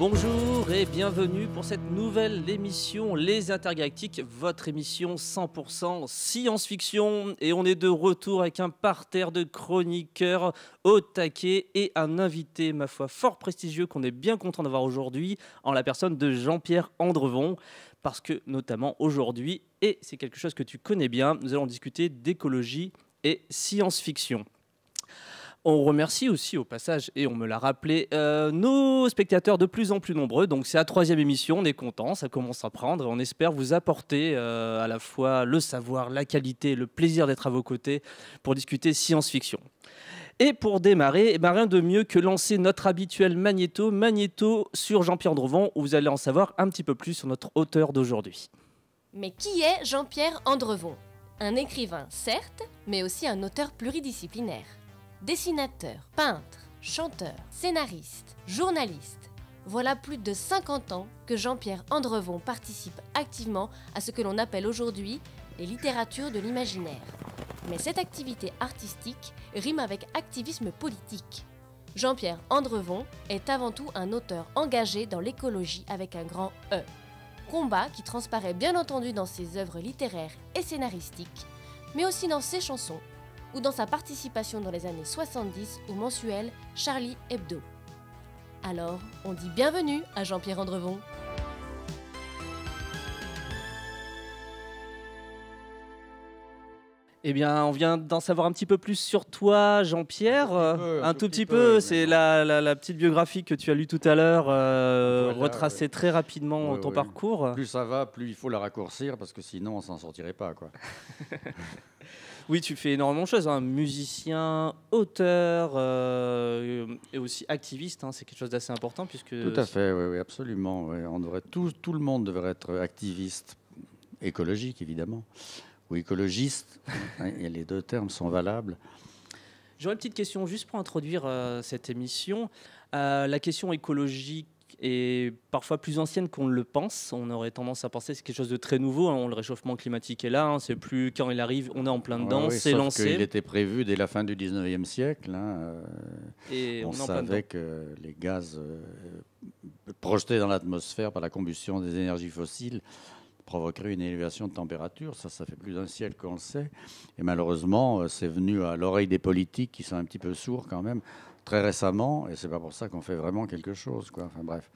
Bonjour et bienvenue pour cette nouvelle émission Les Intergalactiques, votre émission 100% science-fiction. Et on est de retour avec un parterre de chroniqueurs au taquet et un invité, ma foi, fort prestigieux qu'on est bien content d'avoir aujourd'hui en la personne de Jean-Pierre Andrevon. Parce que notamment aujourd'hui, et c'est quelque chose que tu connais bien, nous allons discuter d'écologie et science-fiction. On remercie aussi au passage, et on me l'a rappelé, euh, nos spectateurs de plus en plus nombreux. Donc c'est la troisième émission, on est content, ça commence à prendre. On espère vous apporter euh, à la fois le savoir, la qualité, le plaisir d'être à vos côtés pour discuter science-fiction. Et pour démarrer, eh ben, rien de mieux que lancer notre habituel magnéto, magnéto sur Jean-Pierre Andrevon, où vous allez en savoir un petit peu plus sur notre auteur d'aujourd'hui. Mais qui est Jean-Pierre Andrevon Un écrivain, certes, mais aussi un auteur pluridisciplinaire dessinateur, peintre, chanteur, scénariste, journaliste. Voilà plus de 50 ans que Jean-Pierre Andrevon participe activement à ce que l'on appelle aujourd'hui les littératures de l'imaginaire. Mais cette activité artistique rime avec activisme politique. Jean-Pierre Andrevon est avant tout un auteur engagé dans l'écologie avec un grand E. Combat qui transparaît bien entendu dans ses œuvres littéraires et scénaristiques, mais aussi dans ses chansons ou dans sa participation dans les années 70 au mensuel Charlie Hebdo. Alors, on dit bienvenue à Jean-Pierre Andrevon. Eh bien, on vient d'en savoir un petit peu plus sur toi, Jean-Pierre. Un, tout, petit peu, c'est la, petite biographie que tu as lue tout à l'heure, euh, retracer très rapidement ton parcours. Plus ça va, plus il faut la raccourcir, parce que sinon on s'en sortirait pas. Quoi. Oui, tu fais énormément de choses. Hein. Musicien, auteur euh, et aussi activiste. Hein. C'est quelque chose d'assez important puisque. Tout à fait, oui, oui absolument. On devrait, tout, tout, le monde devrait être activiste, écologique évidemment, ou écologiste. Hein. les deux termes sont valables. J'aurais une petite question juste pour introduire euh, cette émission. Euh, la question écologique et parfois plus ancienne qu'on le pense. On aurait tendance à penser que c'est quelque chose de très nouveau. Hein. Le réchauffement climatique est là, hein. c'est plus quand il arrive, on est en plein dedans, c'est lancé. Il était prévu dès la fin du 19e siècle. Hein, euh, et on, savait que les gaz euh, projetés dans l'atmosphère par la combustion des énergies fossiles provoqueraient une élévation de température. Ça, ça fait plus d'un siècle qu'on le sait. Et malheureusement, euh, c'est venu à l'oreille des politiques qui sont un petit peu sourds quand même très récemment, et c'est pas pour ça qu'on fait vraiment quelque chose. Quoi. Enfin bref,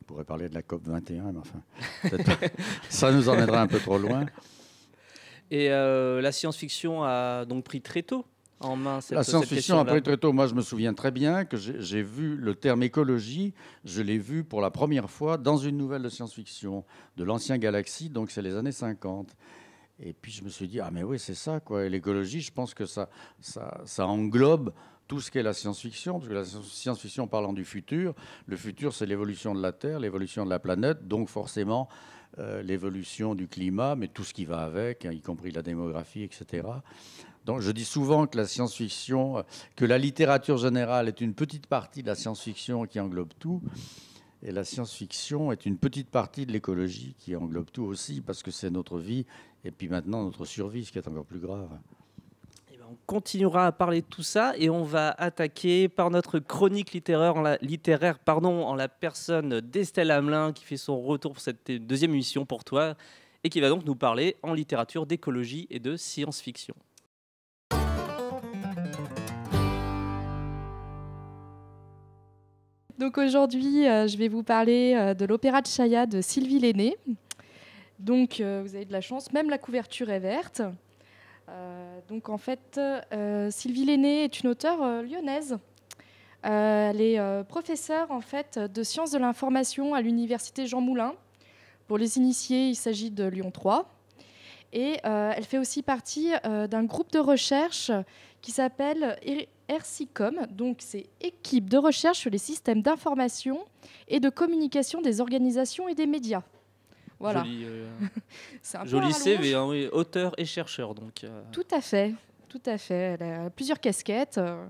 on pourrait parler de la COP 21, mais enfin, ça nous emmènerait un peu trop loin. Et euh, la science-fiction a donc pris très tôt en main cette, La science-fiction a pris très tôt. Moi, je me souviens très bien que j'ai vu le terme écologie, je l'ai vu pour la première fois dans une nouvelle de science-fiction de l'ancien Galaxie, donc c'est les années 50. Et puis je me suis dit, ah mais oui, c'est ça, quoi. L'écologie, je pense que ça, ça, ça englobe tout ce qu'est la science-fiction, parce que la science-fiction parlant du futur, le futur c'est l'évolution de la Terre, l'évolution de la planète, donc forcément euh, l'évolution du climat, mais tout ce qui va avec, hein, y compris la démographie, etc. Donc je dis souvent que la science-fiction, euh, que la littérature générale est une petite partie de la science-fiction qui englobe tout. Et la science-fiction est une petite partie de l'écologie qui englobe tout aussi, parce que c'est notre vie et puis maintenant notre survie, ce qui est encore plus grave continuera à parler de tout ça et on va attaquer par notre chronique littéraire, en la, pardon, en la personne d'Estelle Hamelin qui fait son retour pour cette deuxième émission pour toi et qui va donc nous parler en littérature d'écologie et de science-fiction. Donc aujourd'hui, euh, je vais vous parler euh, de l'opéra de Chaya de Sylvie Lenné. Donc euh, vous avez de la chance, même la couverture est verte. Euh, donc en fait, euh, Sylvie Lenné est une auteure euh, lyonnaise. elle est professeure en fait de sciences de l'information à l'université Jean Moulin. Pour les initiés, il s'agit de Lyon 3. Et elle fait aussi partie d'un groupe de recherche qui s'appelle RCICOM, donc c'est Équipe de recherche sur les systèmes d'information et de communication des organisations et des médias. Joli, euh, CV, hein, auteur et chercheur. Donc, euh. Tout à fait, tout à fait. Elle a plusieurs casquettes. Euh.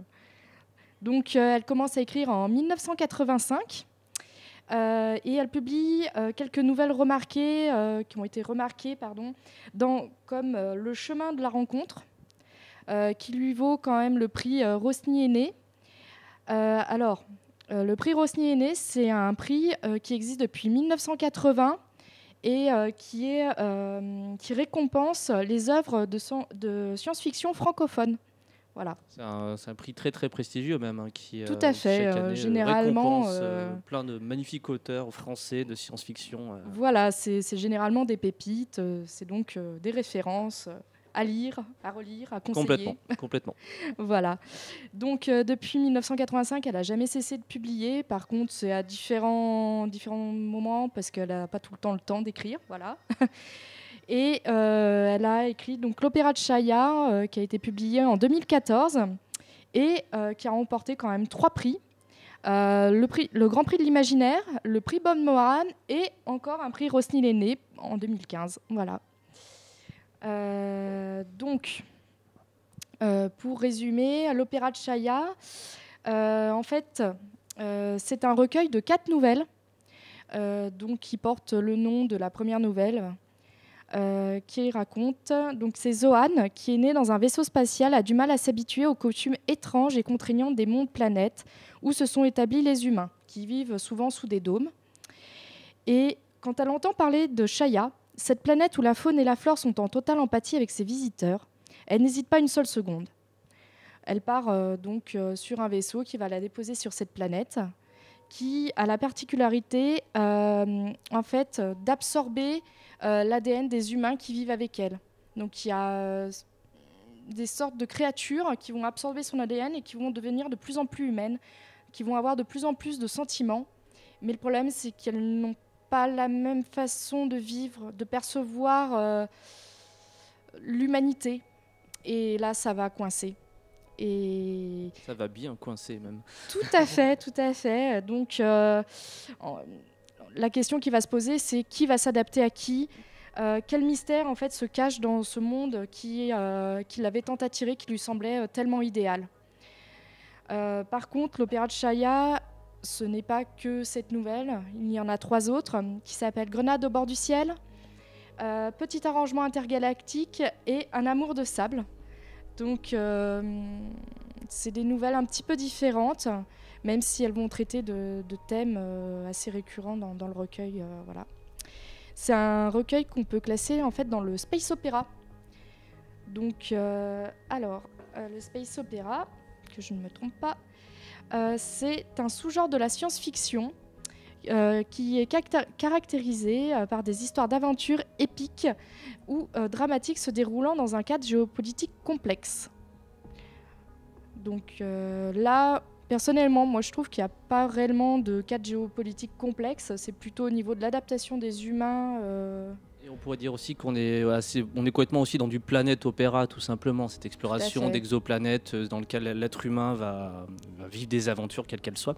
Donc, elle commence à écrire en 1985. et elle publie quelques nouvelles remarquées, qui ont été remarquées pardon, dans, comme Le chemin de la rencontre, qui lui vaut quand même le prix Rosny-Aîné. alors, le prix Rosny-Aîné, c'est un prix qui existe depuis 1980 et euh, qui, est, euh, qui récompense les œuvres de, de science-fiction francophone. Voilà. C'est un, prix très très prestigieux même hein, qui tout euh, à fait année, généralement plein de magnifiques auteurs français de science-fiction. Voilà, c'est généralement des pépites, c'est donc des références à lire, à relire, à conseiller. Complètement. complètement. voilà. Donc, euh, depuis 1985, elle n'a jamais cessé de publier. Par contre, c'est à différents, moments parce qu'elle n'a pas tout le temps le temps d'écrire. Voilà. Et euh, elle a écrit donc l'opéra de Chaya, euh, qui a été publié en 2014 et qui a remporté quand même trois prix. le, Grand Prix de l'Imaginaire, le Prix Bonne Mohan et encore un prix Rosny Lenné en 2015. Voilà. Euh, donc, euh, pour résumer, l'opéra de Chaya, euh, en fait, c'est un recueil de quatre nouvelles, donc qui porte le nom de la première nouvelle. qui raconte. Donc, c'est Zoan, qui est né dans un vaisseau spatial, a du mal à s'habituer aux coutumes étranges et contraignantes des mondes planètes où se sont établis les humains, qui vivent souvent sous des dômes. Et quand elle entend parler de Chaya, cette planète où la faune et la flore sont en totale empathie avec ses visiteurs, elle n'hésite pas une seule seconde. Elle part euh, donc euh, sur un vaisseau qui va la déposer sur cette planète, qui a la particularité euh, en fait d'absorber l'ADN des humains qui vivent avec elle. Donc il y a des sortes de créatures qui vont absorber son ADN et qui vont devenir de plus en plus humaines, qui vont avoir de plus en plus de sentiments. Mais le problème, c'est qu'elles n'ont la même façon de vivre, de percevoir euh, l'humanité. Et là, ça va coincer. Et ça va bien coincer même. Tout à fait, tout à fait. Donc euh, la question qui va se poser, c'est qui va s'adapter à qui euh, quel mystère en fait se cache dans ce monde qui, qui l'avait tant attiré, qui lui semblait tellement idéal. par contre, l'opéra de Chaya ce n'est pas que cette nouvelle, il y en a trois autres qui s'appellent Grenade au bord du ciel, euh, Petit arrangement intergalactique et Un amour de sable. Donc euh, c'est des nouvelles un petit peu différentes, même si elles vont traiter de, thèmes euh, assez récurrents dans, dans le recueil. voilà. C'est un recueil qu'on peut classer en fait dans le space opéra. Donc alors le space opéra, que je ne me trompe pas, euh, c'est un sous-genre de la science-fiction euh, qui est caractérisé euh, par des histoires d'aventure épiques ou dramatiques se déroulant dans un cadre géopolitique complexe. Donc là, personnellement, moi je trouve qu'il n'y a pas réellement de cadre géopolitique complexe, c'est plutôt au niveau de l'adaptation des humains on pourrait dire aussi qu'on est, on est complètement aussi dans du planète opéra, tout simplement, cette exploration d'exoplanètes euh, dans lequel l'être humain va, vivre des aventures, quelles qu'elles soient.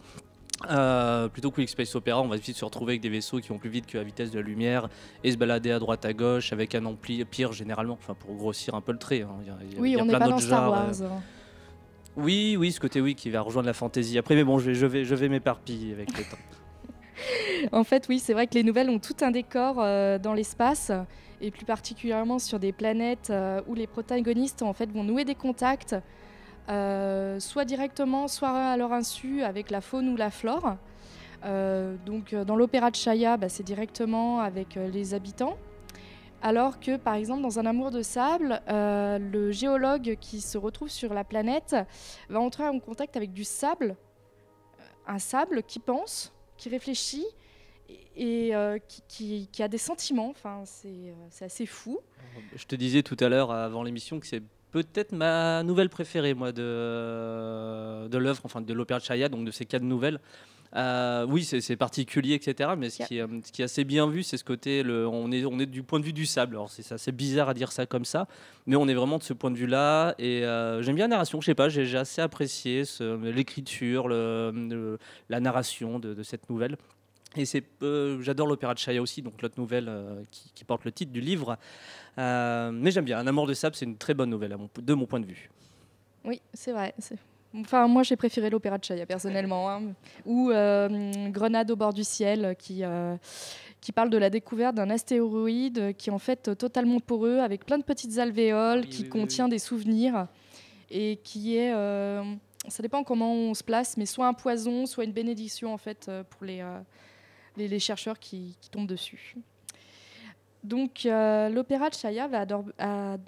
Euh, plutôt que Space Opera, on va vite se retrouver avec des vaisseaux qui vont plus vite que la vitesse de la lumière et se balader à droite à gauche avec un ampli pire généralement, enfin pour grossir un peu le trait. oui, on plein Wars, hein. euh. Oui, oui, ce côté oui qui va rejoindre la fantaisie. Après, mais bon, je vais, je vais, je vais m'éparpiller avec le temps en fait, oui, c'est vrai que les nouvelles ont tout un décor euh, dans l'espace, et plus particulièrement sur des planètes euh, où les protagonistes en fait vont nouer des contacts, euh, soit directement, soit à leur insu, avec la faune ou la flore. donc, dans l'opéra de Chaya, bah, c'est directement avec les habitants. Alors que, par exemple, dans Un amour de sable, le géologue qui se retrouve sur la planète va entrer en contact avec du sable, un sable qui pense, qui réfléchit et, euh, qui, a des sentiments. Enfin, euh, c'est assez fou. Je te disais tout à l'heure avant l'émission que c'est peut-être ma nouvelle préférée, moi, de, de l'œuvre, enfin de l'opéra de Chaya, donc de ces quatre nouvelles. Euh, oui, c'est particulier, etc. Mais ce, qui est, assez bien vu, c'est ce côté, on, est, du point de vue du sable. Alors c'est assez bizarre à dire ça comme ça, mais on est vraiment de ce point de vue-là. Et euh, j'aime bien la narration, je sais pas, j'ai assez apprécié l'écriture, la narration de, cette nouvelle. Et euh, j'adore l'opéra de Chaya aussi, donc l'autre nouvelle qui, porte le titre du livre. mais j'aime bien. Un amour de sable, c'est une très bonne nouvelle, de mon point de vue. Oui, c'est vrai. Enfin, moi, j'ai préféré l'opéra de Chaya, personnellement. Hein. Ou euh, Grenade au bord du ciel, euh, qui, parle de la découverte d'un astéroïde qui est en fait totalement poreux, avec plein de petites alvéoles, qui contient des souvenirs, et qui est... Euh, ça dépend comment on se place, mais soit un poison, soit une bénédiction, en fait, pour les, chercheurs qui tombent dessus. Donc, euh, l'opéra de Chaya va mm,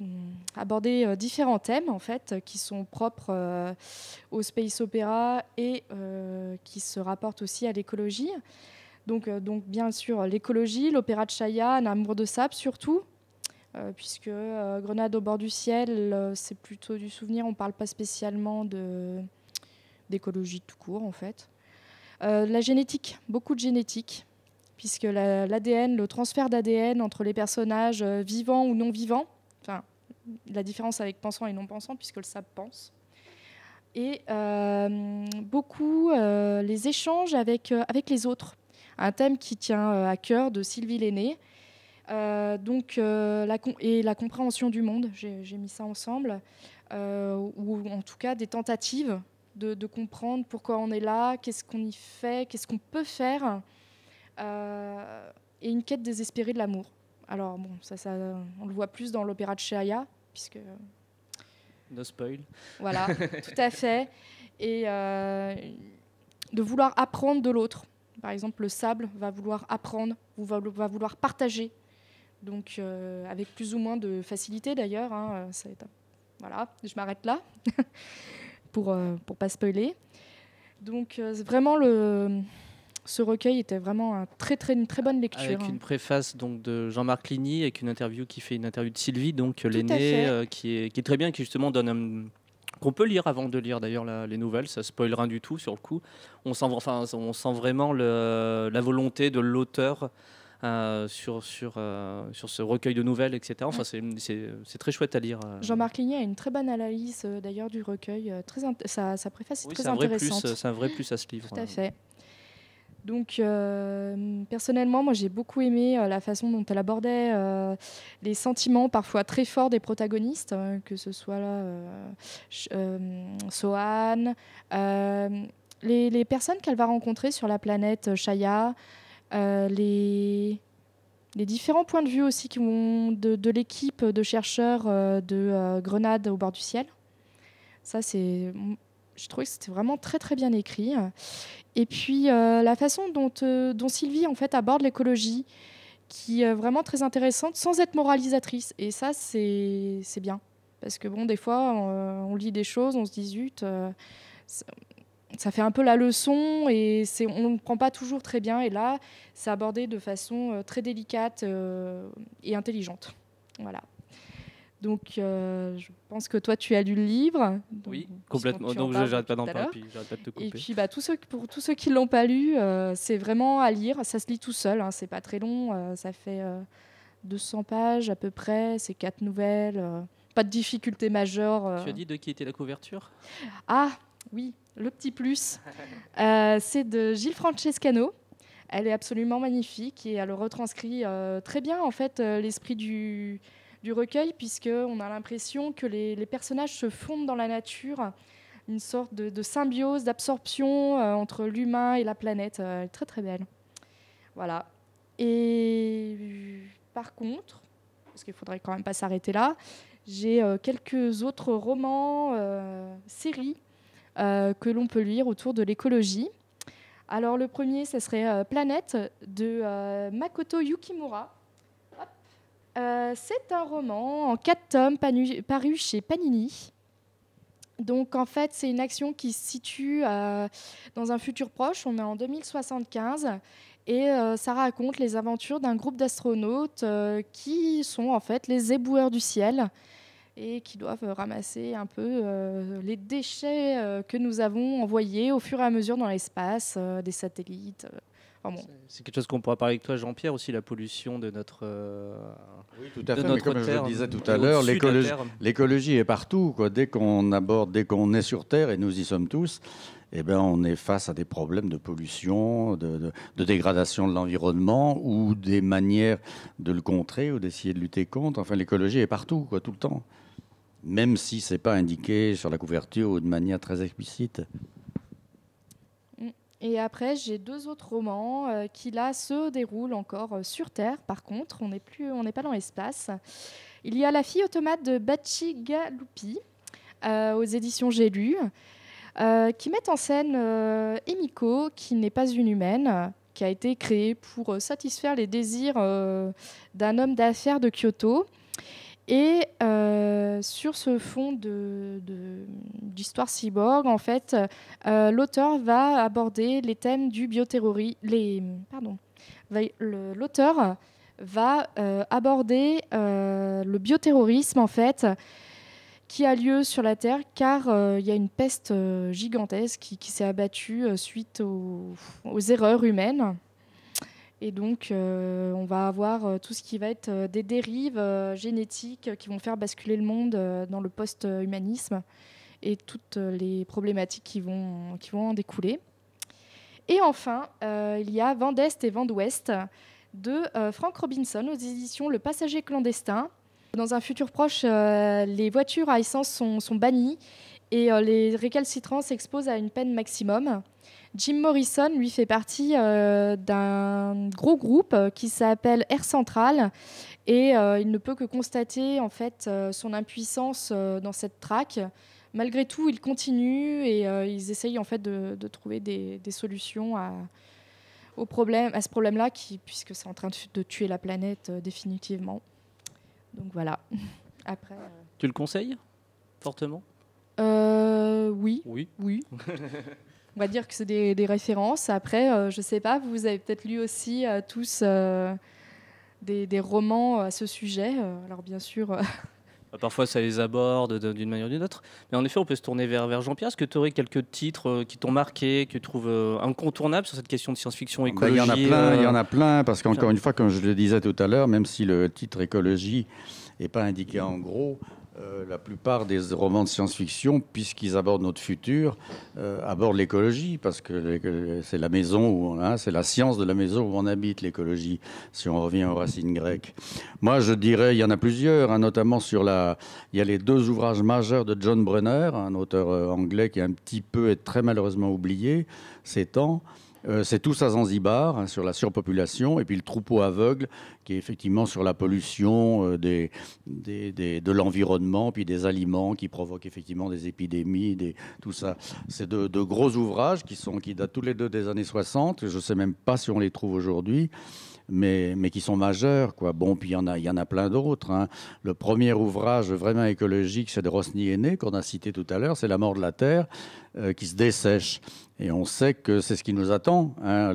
aborder euh, différents thèmes en fait euh, qui sont propres au space opéra et qui se rapportent aussi à l'écologie. Donc, bien sûr l'écologie, l'opéra de Chaya, un amour de sable surtout, puisque Grenade au bord du ciel, c'est plutôt du souvenir. On ne parle pas spécialement d'écologie tout court en fait. la génétique, beaucoup de génétique puisque l'ADN, le transfert d'ADN entre les personnages euh, vivants ou non vivants, enfin, la différence avec pensant et non pensant, puisque le sable pense, et euh, beaucoup euh, les échanges avec, avec les autres. Un thème qui tient à cœur de Sylvie Lenné. donc, la et la compréhension du monde, j'ai mis ça ensemble, ou en tout cas des tentatives de comprendre pourquoi on est là, qu'est-ce qu'on y fait, qu'est-ce qu'on peut faire euh, et une quête désespérée de l'amour. Alors bon, ça, ça, on le voit plus dans l'opéra de Chaya, puisque... Euh, no spoil. Voilà, tout à fait. Et euh, de vouloir apprendre de l'autre. Par exemple, le sable va vouloir apprendre, ou va, vouloir partager. Donc, avec plus ou moins de facilité d'ailleurs. Hein, voilà, je m'arrête là pour ne pas spoiler. Donc, vraiment le ce recueil était vraiment un très, très, une très bonne lecture. Avec une préface donc, de Jean-Marc Ligny, avec une interview qui fait une interview de Sylvie, donc euh, l'aînée, euh, qui, est, qui très bien, qui justement donne qu'on peut lire avant de lire d'ailleurs les nouvelles, ça spoil rien du tout sur le coup. On sent, enfin, on sent vraiment le, la volonté de l'auteur euh, sur, sur, sur ce recueil de nouvelles, etc. Enfin, c'est très chouette à lire. Jean-Marc Ligny a une très bonne analyse d'ailleurs du recueil. Très sa, préface est très intéressante. C'est un vrai plus à ce livre. Tout à hein. fait. Donc euh, personnellement, moi j'ai beaucoup aimé euh, la façon dont elle abordait euh, les sentiments parfois très forts des protagonistes, que ce soit là, Sohan, les, personnes qu'elle va rencontrer sur la planète Shaya, les, les, différents points de vue aussi qui de, de l'équipe de chercheurs de Grenade au bord du ciel. Ça c'est je trouvais que c'était vraiment très très bien écrit. Et puis euh, la façon euh, dont, Sylvie en fait aborde l'écologie, qui est vraiment très intéressante, sans être moralisatrice. Et ça, c'est bien. Parce que bon, des fois, euh, on, lit des choses, on se dit zut, ça fait un peu la leçon et on ne prend pas toujours très bien. Et là, c'est abordé de façon très délicate et intelligente. Voilà. Donc, euh, je pense que toi, tu as lu le livre. oui, complètement. Donc, j'arrête pas d'en parler, Et puis, pour tous ceux qui l'ont pas lu, euh, c'est vraiment à lire. Ça se lit tout seul, hein, c'est pas très long. Euh, ça fait 200 pages à peu près, c'est quatre nouvelles. pas de difficulté majeure. Tu as dit de qui était la couverture Ah, oui, le petit plus. c'est de Gilles Francescano. Elle est absolument magnifique et elle retranscrit très bien, en fait, l'esprit du du recueil, puisqu'on a l'impression que les, personnages se fondent dans la nature, une sorte de, symbiose, d'absorption euh, entre l'humain et la planète. Euh, est très très belle. Voilà. Et par contre, parce qu'il faudrait quand même pas s'arrêter là, j'ai euh, quelques autres romans, séries que l'on peut lire autour de l'écologie. Alors le premier, ce serait Planète de Makoto Yukimura. Euh, c'est un roman en quatre tomes paru chez Panini. Donc en fait, c'est une action qui se situe euh, dans un futur proche, on est en 2075, et euh, ça raconte les aventures d'un groupe d'astronautes qui sont en fait les éboueurs du ciel et qui doivent ramasser un peu les déchets que nous avons envoyés au fur et à mesure dans l'espace, des satellites, c'est quelque chose qu'on pourra parler avec toi, Jean-Pierre, aussi la pollution de notre. Euh, oui, tout à fait. comme je le disais tout à l'heure, l'écologie est partout. Dès qu'on aborde, dès qu'on est sur Terre, et nous y sommes tous, eh ben, on est face à des problèmes de pollution, de, dégradation de l'environnement ou des manières de le contrer ou d'essayer de lutter contre. Enfin, l'écologie est partout, tout le temps. Même si ce n'est pas indiqué sur la couverture ou de manière très explicite. Et après, j'ai deux autres romans euh, qui, là, se déroulent encore euh, sur Terre. Par contre, on n'est pas dans l'espace. Il y a La fille automate de Bachi Galupi euh, aux éditions J'ai lu, qui met en scène Emiko, qui n'est pas une humaine, qui a été créée pour satisfaire les désirs d'un homme d'affaires de Kyoto. Et euh, sur ce fond d'histoire cyborg, en fait, euh, l'auteur va aborder les thèmes du bioterrorisme. L'auteur va euh, aborder le bioterrorisme, en fait, qui a lieu sur la Terre, car il y a une peste gigantesque qui, s'est abattue suite aux erreurs humaines. Et donc, euh, on va avoir euh, tout ce qui va être euh, des dérives génétiques qui vont faire basculer le monde dans le post-humanisme et toutes les problématiques qui vont, qui vont en découler. Et enfin, il y a Vent d'Est et Vent d'Ouest de Frank Robinson aux éditions Le Passager clandestin. Dans un futur proche, les voitures à essence sont, sont bannies et les récalcitrants s'exposent à une peine maximum. Jim Morrison, lui, fait partie euh, d'un gros groupe euh, qui s'appelle Air Central et euh, il ne peut que constater en fait son impuissance dans cette traque. Malgré tout, il continue et ils essayent en fait de, trouver des, solutions à, au problème, à ce problème-là, puisque c'est en train de tuer la planète définitivement. Donc voilà. Après. Tu le conseilles fortement Oui. Oui. Oui. on va dire que c'est des, références. Après, euh, je ne sais pas, vous avez peut-être lu aussi euh, tous euh, des, romans à ce sujet. alors bien sûr. Bah, parfois, ça les aborde d'une manière ou d'une autre. Mais en effet, on peut se tourner vers, Jean-Pierre. Est-ce que tu aurais quelques titres qui t'ont marqué, que tu trouves incontournables sur cette question de science-fiction ah, bah, écologique Il y en a plein, il y en a plein, parce qu'encore une fois, comme je le disais tout à l'heure, même si le titre écologie n'est pas indiqué en gros, euh, la plupart des romans de science-fiction, puisqu'ils abordent notre futur, euh, abordent l'écologie, parce que c'est la maison où hein, c'est la science de la maison où on habite l'écologie, si on revient aux racines grecques. Moi, je dirais, il y en a plusieurs, hein, notamment sur la. Il y a les deux ouvrages majeurs de John Brenner, un auteur euh, anglais qui a un petit peu, est très malheureusement oublié ces temps. Euh, c'est tout à Zanzibar, hein, sur la surpopulation, et puis le troupeau aveugle, qui est effectivement sur la pollution euh, de l'environnement, puis des aliments qui provoquent effectivement des épidémies, tout ça. C'est de, gros ouvrages qui, sont, qui datent tous les deux des années 60. Je ne sais même pas si on les trouve aujourd'hui mais, qui sont majeurs. Quoi. Bon, puis il y en a, y en a plein d'autres. Hein. Le premier ouvrage vraiment écologique, c'est de Rosny Aîné, qu'on a cité tout à l'heure, c'est La mort de la terre, euh, qui se dessèche. Et on sait que c'est ce qui nous attend. Hein,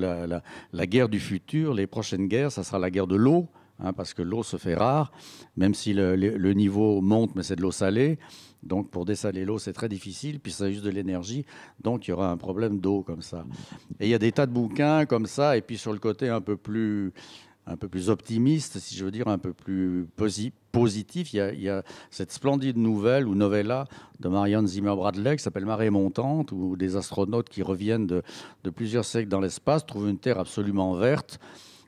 la, guerre du futur, les prochaines guerres, ça sera la guerre de l'eau, hein, parce que l'eau se fait rare, même si le niveau monte, mais c'est de l'eau salée. Donc pour dessaler l'eau, c'est très difficile, puis ça use de l'énergie, donc il y aura un problème d'eau comme ça. Et il y a des tas de bouquins comme ça, et puis sur le côté un peu plus, un peu plus optimiste, si je veux dire, un peu plus positif, il y, a, cette splendide nouvelle ou novella de Marianne Zimmer-Bradley qui s'appelle Marée montante, où des astronautes qui reviennent de plusieurs siècles dans l'espace trouvent une Terre absolument verte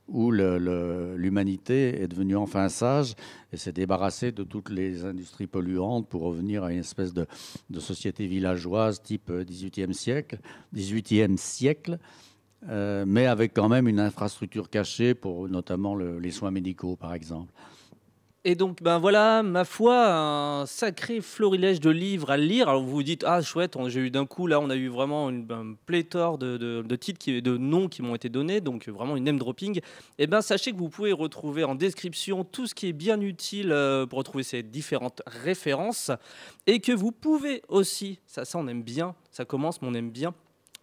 où l'humanité est devenue enfin sage et s'est débarrassée de toutes les industries polluantes pour revenir à une espèce de, société villageoise type 18e euh, siècle, siècle euh, mais avec quand même une infrastructure cachée pour notamment les soins médicaux, par exemple. Et donc, ben voilà, ma foi, un sacré florilège de livres à lire. Alors vous vous dites, ah chouette, j'ai eu d'un coup, là, on a eu vraiment une, ben, un pléthore de, titres, qui, de noms qui m'ont été donnés, donc vraiment une name dropping. Et eh bien, sachez que vous pouvez retrouver en description tout ce qui est bien utile euh, pour retrouver ces différentes références. Et que vous pouvez aussi, ça, ça on aime bien, ça commence, mais on aime bien,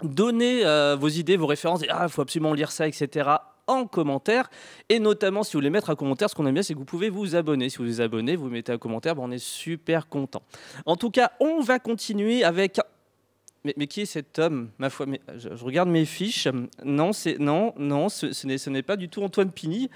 donner euh, vos idées, vos références, ah, il faut absolument lire ça, etc en commentaire. Et notamment, si vous voulez mettre un commentaire, ce qu'on aime bien, c'est que vous pouvez vous abonner. Si vous vous abonnez, vous mettez un commentaire, ben on est super content. En tout cas, on va continuer avec mais, qui est cet homme Ma foi, je, regarde mes fiches. Non, c'est non, non, ce, n'est pas du tout Antoine Pini,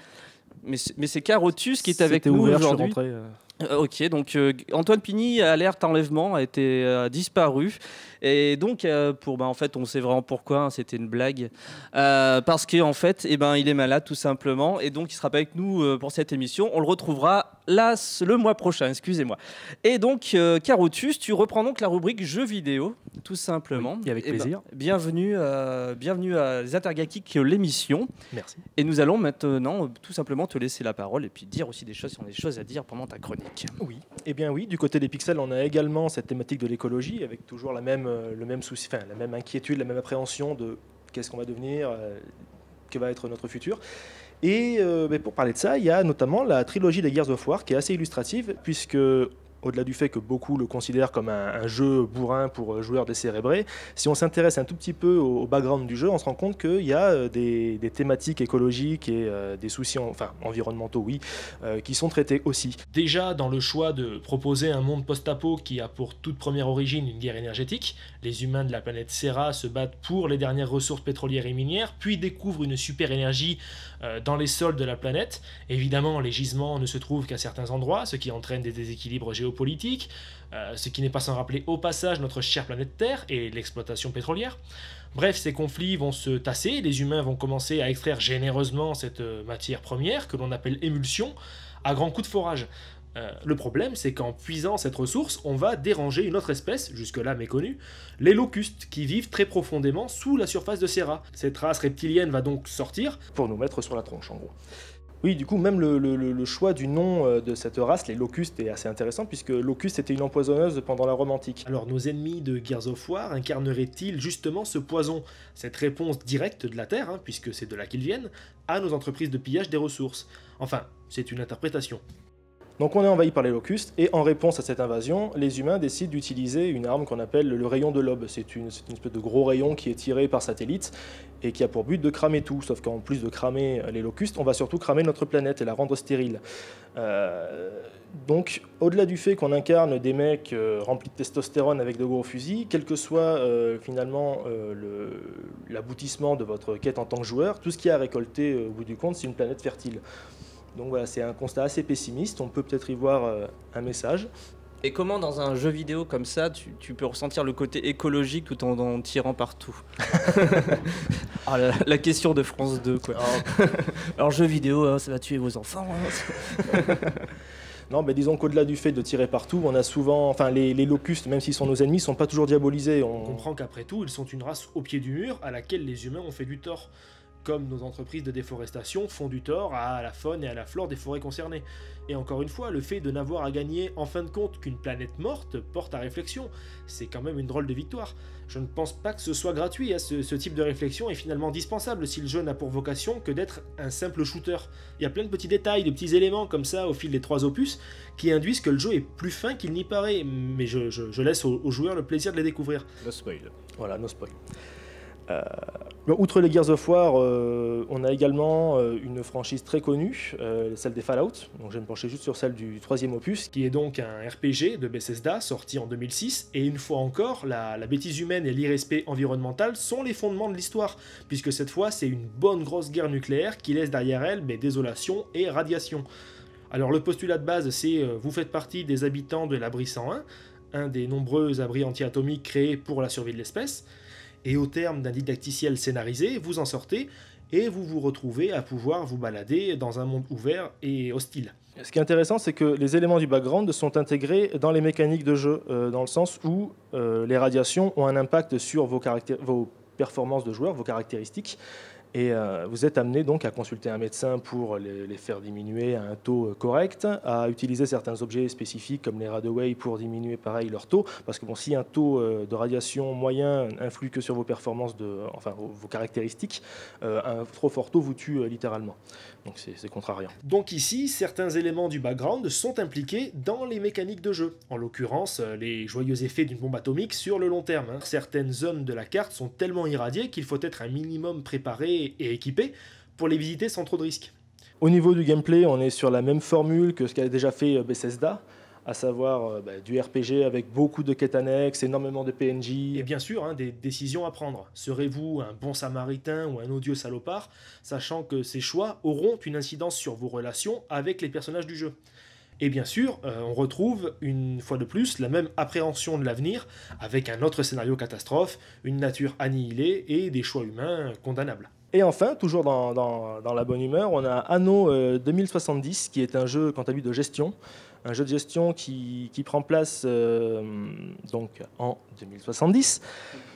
mais, mais c'est Carotus qui est avec nous aujourd'hui. Euh. Euh, ok, donc euh, Antoine Pigny, alerte enlèvement, a été euh, disparu. Et donc, pour, bah, en fait, on sait vraiment pourquoi, hein, c'était une blague. parce qu'en fait, eh ben, il est malade, tout simplement. Et donc, il ne sera pas avec nous pour cette émission. On le retrouvera le mois prochain, excusez-moi. Et donc, euh, Carotus, tu reprends donc la rubrique jeux vidéo, tout simplement. et avec eh ben, plaisir. bienvenue, euh, bienvenue à les Intergakiques, euh, l'émission. Merci. Et nous allons maintenant tout simplement te laisser la parole et puis dire aussi des choses si on a des choses à dire pendant ta chronique. Oui, et eh bien oui, du côté des pixels, on a également cette thématique de l'écologie avec toujours la même, le même souci, enfin, la même inquiétude, la même appréhension de qu'est-ce qu'on va devenir, que va être notre futur. Et euh, pour parler de ça, il y a notamment la trilogie des Gears of War qui est assez illustrative, puisque au-delà du fait que beaucoup le considèrent comme un, jeu bourrin pour euh, joueurs décérébrés, si on s'intéresse un tout petit peu au, background du jeu, on se rend compte qu'il y a euh, des, thématiques écologiques et des soucis enfin, environnementaux, oui, qui sont traités aussi. Déjà, dans le choix de proposer un monde post-apo qui a pour toute première origine une guerre énergétique, les humains de la planète Serra se battent pour les dernières ressources pétrolières et minières, puis découvrent une super énergie euh, dans les sols de la planète. Évidemment, les gisements ne se trouvent qu'à certains endroits, ce qui entraîne des déséquilibres géopolitiques, euh, ce qui n'est pas sans rappeler au passage notre chère planète Terre et l'exploitation pétrolière. Bref, ces conflits vont se tasser, les humains vont commencer à extraire généreusement cette euh, matière première que l'on appelle émulsion à grands coups de forage. Euh. le problème, c'est qu'en puisant cette ressource, on va déranger une autre espèce, jusque-là méconnue, les locustes, qui vivent très profondément sous la surface de ces rats. Cette race reptilienne va donc sortir. Pour nous mettre sur la tronche, en gros. Oui, du coup, même le, choix du nom euh, de cette race, les locustes, est assez intéressant, puisque locuste était une empoisonneuse pendant la Rome antique. Alors, nos ennemis de Gears of War incarneraient-ils justement ce poison, cette réponse directe de la Terre, hein, puisque c'est de là qu'ils viennent, à nos entreprises de pillage des ressources Enfin, c'est une interprétation. Donc on est envahi par les locustes et en réponse à cette invasion, les humains décident d'utiliser une arme qu'on appelle le rayon de l'aube. C'est une, espèce de gros rayon qui est tiré par satellite et qui a pour but de cramer tout. Sauf qu'en plus de cramer les locustes, on va surtout cramer notre planète et la rendre stérile. Euh, donc au-delà du fait qu'on incarne des mecs euh, remplis de testostérone avec de gros fusils, quel que soit euh, finalement l'aboutissement de votre quête en tant que joueur, tout ce qui a récolté au bout du compte, c'est une planète fertile. Donc voilà, c'est un constat assez pessimiste, on peut peut-être y voir euh, un message. Et comment dans un jeu vidéo comme ça, tu, peux ressentir le côté écologique tout en tirant partout ah, la, question de France 2, quoi. Ah, Alors, jeu vidéo, hein, ça va tuer vos enfants. Hein. Non, mais disons qu'au-delà du fait de tirer partout, on a souvent, enfin, les, locustes, même s'ils sont nos ennemis, sont pas toujours diabolisés. on comprend qu'après tout, ils sont une race au pied du mur à laquelle les humains ont fait du tort comme nos entreprises de déforestation font du tort à la faune et à la flore des forêts concernées. Et encore une fois, le fait de n'avoir à gagner en fin de compte qu'une planète morte porte à réflexion. C'est quand même une drôle de victoire. Je ne pense pas que ce soit gratuit, hein, ce, type de réflexion est finalement dispensable si le jeu n'a pour vocation que d'être un simple shooter. Il y a plein de petits détails, de petits éléments comme ça au fil des trois opus qui induisent que le jeu est plus fin qu'il n'y paraît, mais je, laisse aux, aux joueurs le plaisir de les découvrir. No spoil. Voilà, no spoil. Euh, bah, outre les Gears of War, euh, on a également euh, une franchise très connue, celle des Fallout. Donc je vais me pencher juste sur celle du troisième opus, qui est donc un RPG de Bethesda sorti en 2006. Et une fois encore, la, bêtise humaine et l'irrespect environnemental sont les fondements de l'histoire, puisque cette fois c'est une bonne grosse guerre nucléaire qui laisse derrière elle des désolations et radiation. Alors le postulat de base c'est vous faites partie des habitants de l'abri 101, un des nombreux abris anti-atomiques créés pour la survie de l'espèce. Et au terme d'un didacticiel scénarisé, vous en sortez et vous vous retrouvez à pouvoir vous balader dans un monde ouvert et hostile. Ce qui est intéressant, c'est que les éléments du background sont intégrés dans les mécaniques de jeu, euh, dans le sens où euh, les radiations ont un impact sur vos, vos performances de joueurs, vos caractéristiques. Et euh, vous êtes amené donc à consulter un médecin pour les, faire diminuer à un taux euh, correct, à utiliser certains objets spécifiques comme les radaway pour diminuer pareil leur taux, parce que bon, si un taux euh, de radiation moyen influe que sur vos performances, de, enfin vos caractéristiques, un trop fort taux vous tue littéralement. Donc c'est contrariant. Donc ici, certains éléments du background sont impliqués dans les mécaniques de jeu, en l'occurrence les joyeux effets d'une bombe atomique sur le long terme. Hein. Certaines zones de la carte sont tellement irradiées qu'il faut être un minimum préparé et, équipés pour les visiter sans trop de risques. Au niveau du gameplay, on est sur la même formule que ce qu'a déjà fait euh, Bethesda à savoir euh, bah, du RPG avec beaucoup de quêtes annexes, énormément de PNJ. Et bien sûr, hein, des décisions à prendre. Serez-vous un bon samaritain ou un odieux salopard, sachant que ces choix auront une incidence sur vos relations avec les personnages du jeu et bien sûr, euh, on retrouve une fois de plus la même appréhension de l'avenir avec un autre scénario catastrophe, une nature annihilée et des choix humains condamnables. Et enfin, toujours dans, la bonne humeur, on a Anno 2070, euh, qui est un jeu, quant à lui, de gestion. Un jeu de gestion qui, prend place euh, donc en 2070.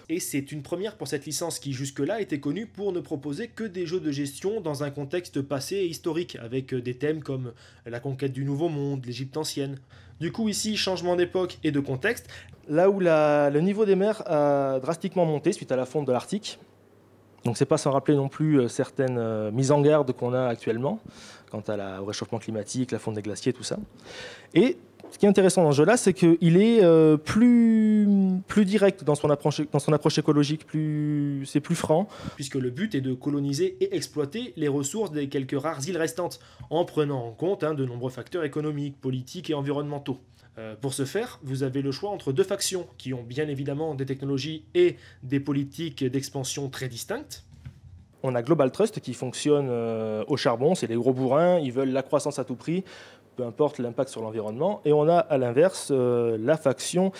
Et c'est une première pour cette licence qui jusque-là était connue pour ne proposer que des jeux de gestion dans un contexte passé et historique, avec euh, des thèmes comme la conquête du Nouveau Monde, l'Égypte ancienne. Du coup, ici, changement d'époque et de contexte. Là où le niveau des mers a drastiquement monté suite à la fonte de l'Arctique, donc c'est pas sans rappeler non plus euh, certaines euh, mises en garde qu'on a actuellement quant à la, au réchauffement climatique, la fonte des glaciers, tout ça. Et ce qui est intéressant dans ce jeu-là, c'est qu'il est euh, plus, direct dans son approche, dans son approche écologique, c'est plus franc. Puisque le but est de coloniser et exploiter les ressources des quelques rares îles restantes, en prenant en compte hein, de nombreux facteurs économiques, politiques et environnementaux. Euh, pour ce faire, vous avez le choix entre deux factions qui ont bien évidemment des technologies et des politiques d'expansion très distinctes. On a Global Trust qui fonctionne euh, au charbon, c'est les gros bourrins, ils veulent la croissance à tout prix, peu importe l'impact sur l'environnement. Et on a à l'inverse euh, la faction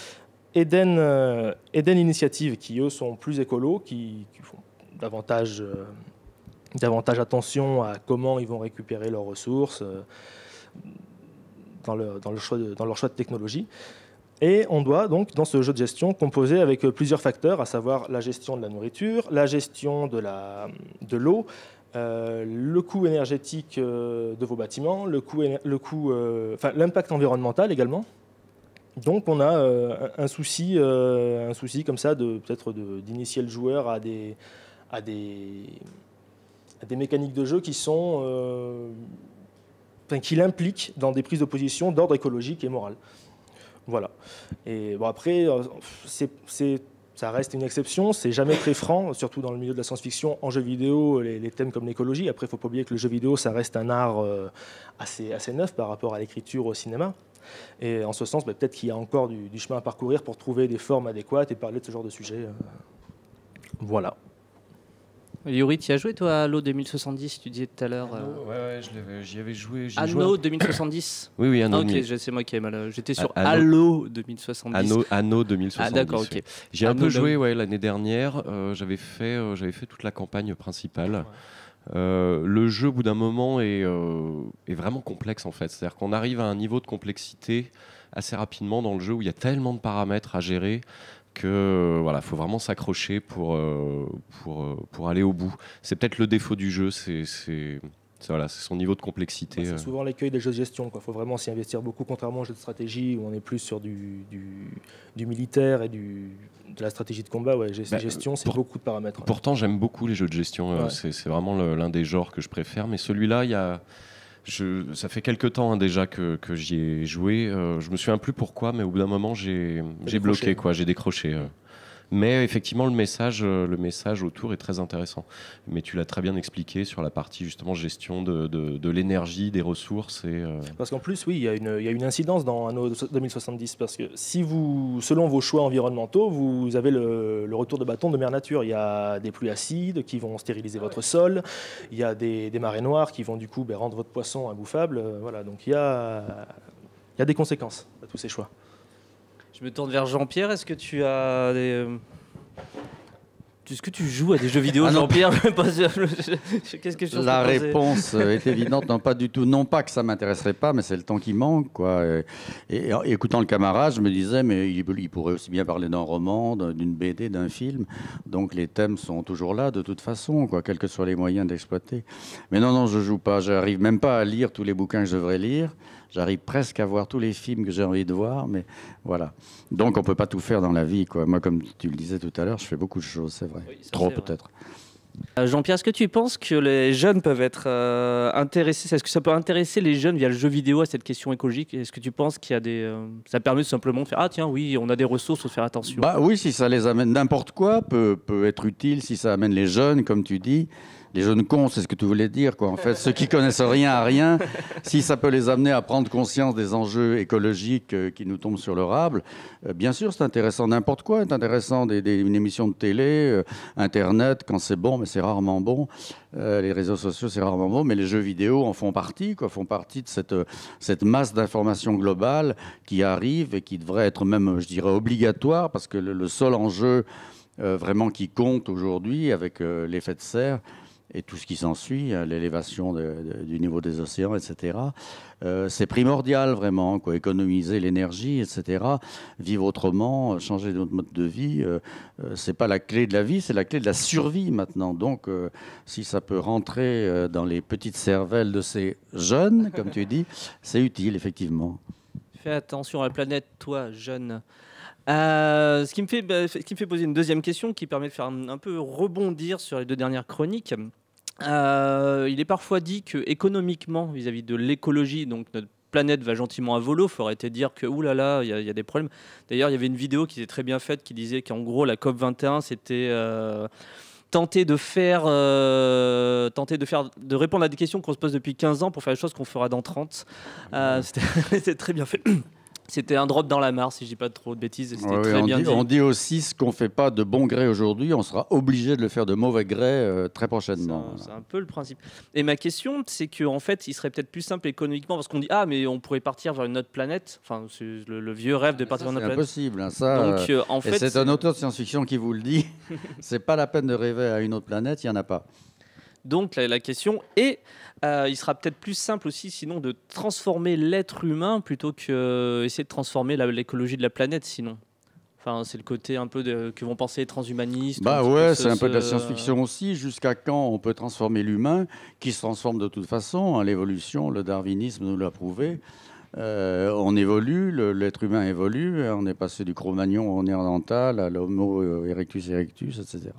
Eden, Eden, Initiative qui eux sont plus écolos, qui, font davantage, davantage attention à comment ils vont récupérer leurs ressources dans, leur choix de technologie. Et on doit donc, dans ce jeu de gestion, composer avec euh, plusieurs facteurs, à savoir la gestion de la nourriture, la gestion de l'eau, euh, le coût énergétique euh, de vos bâtiments, le l'impact environnemental également. Donc on a un, souci, un souci comme ça de peut-être d'initier le joueur à à, des, à des mécaniques de jeu qui sont qui l'implique dans des prises de position d'ordre écologique et moral. Voilà. Et bon, après, euh, ça reste une exception, c'est jamais très franc, surtout dans le milieu de la science-fiction, en jeu vidéo, les, thèmes comme l'écologie. Après, il ne faut pas oublier que le jeu vidéo, ça reste un art euh, assez, assez neuf par rapport à l'écriture au cinéma. Et en ce sens, bah, peut-être qu'il y a encore du, du, chemin à parcourir pour trouver des formes adéquates et parler de ce genre de sujet. Euh. Voilà. Yuri, tu as joué toi à Halo 2070, tu disais tout à l'heure. Euh, oui, j'y avais joué. Anno 2070 Oui, oui, Anno. Ah, ok, c'est moi qui ai mal. Euh, j'étais sur Halo 2070. Halo 2070. Ah, d'accord, ok. J'ai un peu joué ouais, l'année dernière. Euh, j'avais fait, fait toute la campagne principale. le jeu, au bout d'un moment, est vraiment complexe en fait. C'est-à-dire qu'on arrive à un niveau de complexité assez rapidement dans le jeu où il y a tellement de paramètres à gérer que euh, voilà, faut vraiment s'accrocher pour, euh, pour, euh, pour aller au bout. C'est peut-être le défaut du jeu, c'est voilà, son niveau de complexité. Bah, c'est souvent l'écueil des jeux de gestion. Il faut vraiment s'y investir beaucoup, contrairement aux jeux de stratégie où on est plus sur du, militaire et du, de la stratégie de combat. Ouais, bah, gestion, c'est beaucoup de paramètres. Pourtant, j'aime beaucoup les jeux de gestion. C'est vraiment l'un des genres que je préfère. Mais celui-là, il y a ça fait quelques temps hein, déjà que, j'y ai joué. Euh, je me souviens plus pourquoi, mais au bout d'un moment, j'ai bloqué, quoi. J'ai décroché. Euh. Mais effectivement, le message, euh, le message autour est très intéressant. Mais tu l'as très bien expliqué sur la partie justement gestion de, l'énergie, des ressources. Et, euh, Parce qu'en plus, oui, il y, a une, incidence dans Anno 2070. Parce que si vous, selon vos choix environnementaux, vous avez le, retour de bâton de mer nature. Il y a des pluies acides qui vont stériliser ah votre sol. Il y a des, marées noires qui vont du coup ben, rendre votre poisson imbouffable. Euh, voilà, donc il il y a des conséquences à tous ces choix. Je me tourne vers Jean-Pierre. Est-ce que tu as des. Euh, est-ce que tu joues à des jeux vidéo, ah Jean-Pierre ce que La réponse est évidente, non pas du tout. Non pas que ça m'intéresserait pas, mais c'est le temps qui manque, quoi. Et, écoutant le camarade, je me disais, mais il, pourrait aussi bien parler d'un roman, d'une BD, d'un film. Donc les thèmes sont toujours là, de toute façon, quoi, quels que soient les moyens d'exploiter. Mais non, non, je joue pas. J'arrive même pas à lire tous les bouquins que je devrais lire. J'arrive presque à voir tous les films que j'ai envie de voir, mais voilà. Donc on peut pas tout faire dans la vie, quoi. Moi, comme tu le disais tout à l'heure, je fais beaucoup de choses, c'est vrai. Trop peut-être. Euh, Jean-Pierre, est-ce que tu penses que les jeunes peuvent être euh, intéressés Est-ce que ça peut intéresser les jeunes via le jeu vidéo à cette question écologique Est-ce que tu penses qu'il y a des euh, ça permet simplement de faire ah tiens oui on a des ressources faut faire attention Bah oui si ça les amène n'importe quoi peut peut être utile si ça amène les jeunes comme tu dis les jeunes cons, c'est ce que tu voulais dire, quoi. En fait, ceux qui connaissent rien à rien, si ça peut les amener à prendre conscience des enjeux écologiques euh, qui nous tombent sur le âble, euh, bien sûr, c'est intéressant. N'importe quoi est intéressant. une émission de télé, euh, Internet, quand c'est bon, mais c'est rarement bon. les réseaux sociaux, c'est rarement bon, mais les jeux vidéo en font partie, quoi, font partie de cette, cette masse d'informations globales qui arrive et qui devrait être même, je dirais, obligatoire, parce que le, seul enjeu vraiment qui compte aujourd'hui avec l'effet de serre, et tout ce qui s'ensuit, euh, l'élévation du niveau des océans, etc. Euh, c'est primordial vraiment, quoi, économiser l'énergie, etc. Vivre autrement, euh, changer notre mode de vie, ce c'est pas la clé de la vie, c'est la clé de la survie maintenant. Donc, si ça peut rentrer dans les petites cervelles de ces jeunes, comme tu dis, c'est utile effectivement. Fais attention à la planète, toi, jeune. ce, qui me fait, bah, qui fait poser une deuxième question qui permet de faire un peu rebondir sur les deux dernières chroniques. Euh, il est parfois dit que économiquement, vis-à-vis de l'écologie, donc notre planète va gentiment à volo, il faudrait arrêter dire que oulala, il y, a des problèmes. D'ailleurs, il y avait une vidéo qui était très bien faite qui disait qu'en gros, la COP21, c'était. Euh, tenter de faire euh, tenter de faire de répondre à des questions qu'on se pose depuis 15 ans pour faire les choses qu'on fera dans 30 C'était très bien fait c'était un drop dans la mare, si je dis pas trop de bêtises. on dit, aussi ce qu'on fait pas de bon gré aujourd'hui, on sera obligé de le faire de mauvais gré euh, très prochainement. C'est un, peu le principe. Et ma question, c'est qu'en en fait, il serait peut-être plus simple économiquement parce qu'on dit ah mais on pourrait partir vers une autre planète. Enfin, c'est le, vieux rêve de ah, partir vers une autre planète. C'est impossible, hein, euh, euh, en fait, c'est un auteur de science-fiction qui vous le dit. c'est pas la peine de rêver à une autre planète, il y en a pas. Donc la, question est, euh, il sera peut-être plus simple aussi sinon de transformer l'être humain plutôt que euh, de transformer l'écologie de la planète sinon. Enfin, c'est le côté un peu que vont penser les transhumanistes. Bah ouais, c'est un peu de la euh, science-fiction aussi. Jusqu'à quand on peut transformer l'humain, qui se transforme de toute façon hein, L'évolution, le darwinisme nous l'a prouvé. on évolue, l'être humain évolue. Hein, on est passé du Cro-Magnon au Néandertal, à l'Homo erectus erectus, etc.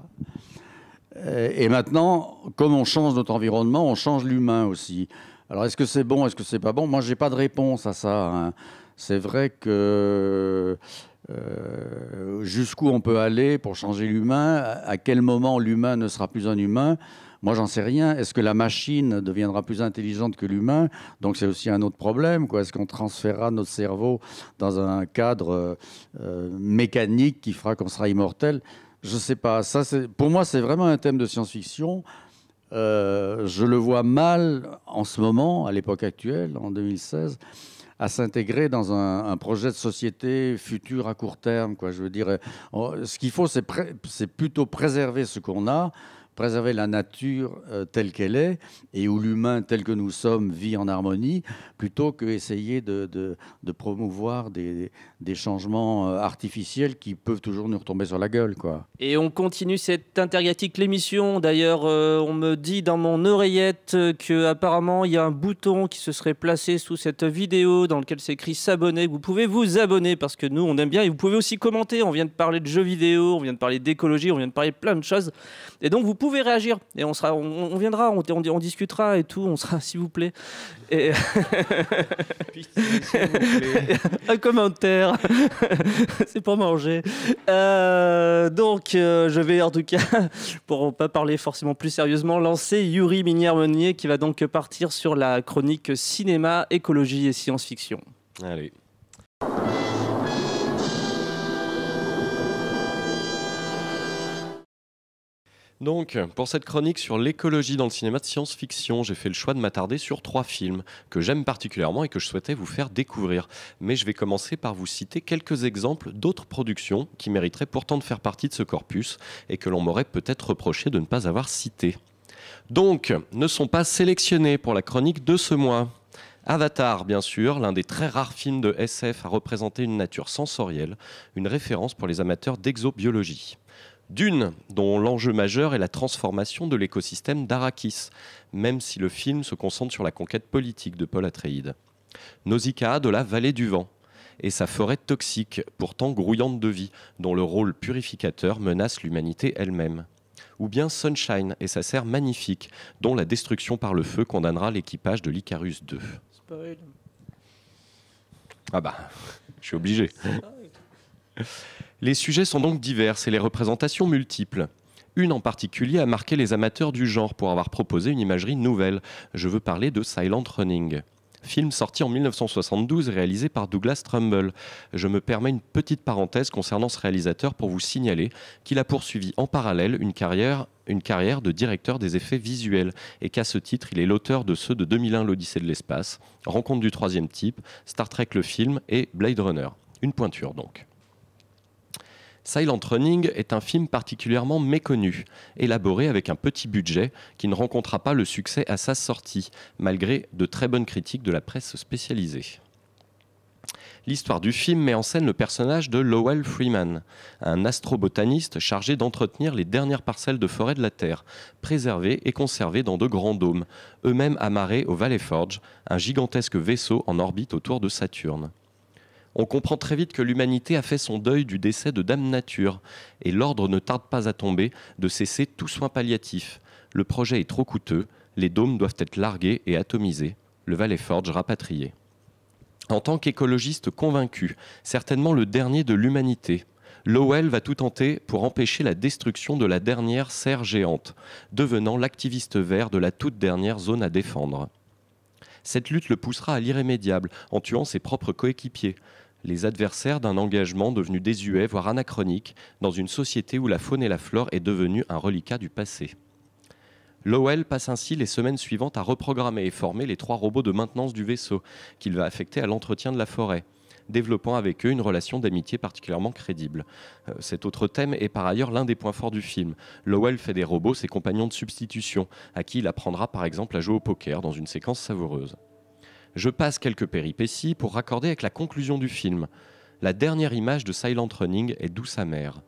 Euh, et maintenant, comme on change notre environnement, on change l'humain aussi. Alors, est-ce que c'est bon, est-ce que c'est pas bon Moi, j'ai pas de réponse à ça. Hein. C'est vrai que euh, jusqu'où on peut aller pour changer l'humain, à quel moment l'humain ne sera plus un humain, moi, j'en sais rien. Est-ce que la machine deviendra plus intelligente que l'humain Donc, c'est aussi un autre problème. Est-ce qu'on transférera notre cerveau dans un cadre euh, mécanique qui fera qu'on sera immortel je ne sais pas. Ça, pour moi, c'est vraiment un thème de science-fiction. Euh, je le vois mal en ce moment, à l'époque actuelle, en 2016, à s'intégrer dans un, projet de société futur à court terme. Quoi. Je veux dire, euh, oh, ce qu'il faut, c'est plutôt préserver ce qu'on a, préserver la nature euh, telle qu'elle est et où l'humain tel que nous sommes vit en harmonie, plutôt qu'essayer de, de, promouvoir des, changements euh, artificiels qui peuvent toujours nous retomber sur la gueule. Quoi. Et on continue cette intergatique, l'émission. D'ailleurs, euh, on me dit dans mon oreillette que apparemment il y a un bouton qui se serait placé sous cette vidéo dans lequel s'écrit s'abonner. Vous pouvez vous abonner parce que nous on aime bien et vous pouvez aussi commenter. On vient de parler de jeux vidéo, on vient de parler d'écologie, on vient de parler plein de choses. Et donc vous pouvez réagir et on sera, on, viendra, on, on, on discutera et tout. On sera, s'il vous plaît. Et... Un commentaire. C'est pour manger. Euh, donc, euh, je vais en tout cas, pour ne pas parler forcément plus sérieusement, lancer Yuri minière qui va donc partir sur la chronique cinéma, écologie et science-fiction. Allez. Donc, pour cette chronique sur l'écologie dans le cinéma de science-fiction, j'ai fait le choix de m'attarder sur trois films que j'aime particulièrement et que je souhaitais vous faire découvrir. Mais je vais commencer par vous citer quelques exemples d'autres productions qui mériteraient pourtant de faire partie de ce corpus et que l'on m'aurait peut-être reproché de ne pas avoir cité. Donc, ne sont pas sélectionnés pour la chronique de ce mois. Avatar, bien sûr, l'un des très rares films de SF à représenter une nature sensorielle, une référence pour les amateurs d'exobiologie. Dune, dont l'enjeu majeur est la transformation de l'écosystème d'Arakis, même si le film se concentre sur la conquête politique de Paul Atreides. Nausicaa de la vallée du vent et sa forêt toxique, pourtant grouillante de vie, dont le rôle purificateur menace l'humanité elle-même. Ou bien Sunshine et sa serre magnifique, dont la destruction par le feu condamnera l'équipage de l'Icarus II. Ah bah, je suis obligé. Ah les sujets sont donc divers et les représentations multiples. Une en particulier a marqué les amateurs du genre pour avoir proposé une imagerie nouvelle. Je veux parler de Silent Running film sorti en 1972 réalisé par Douglas Trumbull. Je me permets une petite parenthèse concernant ce réalisateur pour vous signaler qu'il a poursuivi en parallèle une carrière, une carrière de directeur des effets visuels et qu'à ce titre, il est l'auteur de ceux de 2001 l'Odyssée de l'espace, Rencontre du troisième type, Star Trek le film et Blade Runner. Une pointure donc. Silent Running est un film particulièrement méconnu, élaboré avec un petit budget qui ne rencontra pas le succès à sa sortie, malgré de très bonnes critiques de la presse spécialisée. L'histoire du film met en scène le personnage de Lowell Freeman, un astrobotaniste chargé d'entretenir les dernières parcelles de forêt de la Terre, préservées et conservées dans de grands dômes, eux-mêmes amarrés au Valley Forge, un gigantesque vaisseau en orbite autour de Saturne on comprend très vite que l'humanité a fait son deuil du décès de Dame Nature, et l'ordre ne tarde pas à tomber de cesser tout soin palliatif. Le projet est trop coûteux, les dômes doivent être largués et atomisés, le Valley Forge rapatrié. En tant qu'écologiste convaincu, certainement le dernier de l'humanité, Lowell va tout tenter pour empêcher la destruction de la dernière serre géante, devenant l'activiste vert de la toute dernière zone à défendre. Cette lutte le poussera à l'irrémédiable en tuant ses propres coéquipiers, les adversaires d'un engagement devenu désuet, voire anachronique, dans une société où la faune et la flore est devenue un reliquat du passé. Lowell passe ainsi les semaines suivantes à reprogrammer et former les trois robots de maintenance du vaisseau, qu'il va affecter à l'entretien de la forêt développant avec eux une relation d'amitié particulièrement crédible. Euh, cet autre thème est par ailleurs l'un des points forts du film. Lowell fait des robots ses compagnons de substitution, à qui il apprendra par exemple à jouer au poker dans une séquence savoureuse je passe quelques péripéties pour raccorder avec la conclusion du film. La dernière image de Silent Running est douce amère.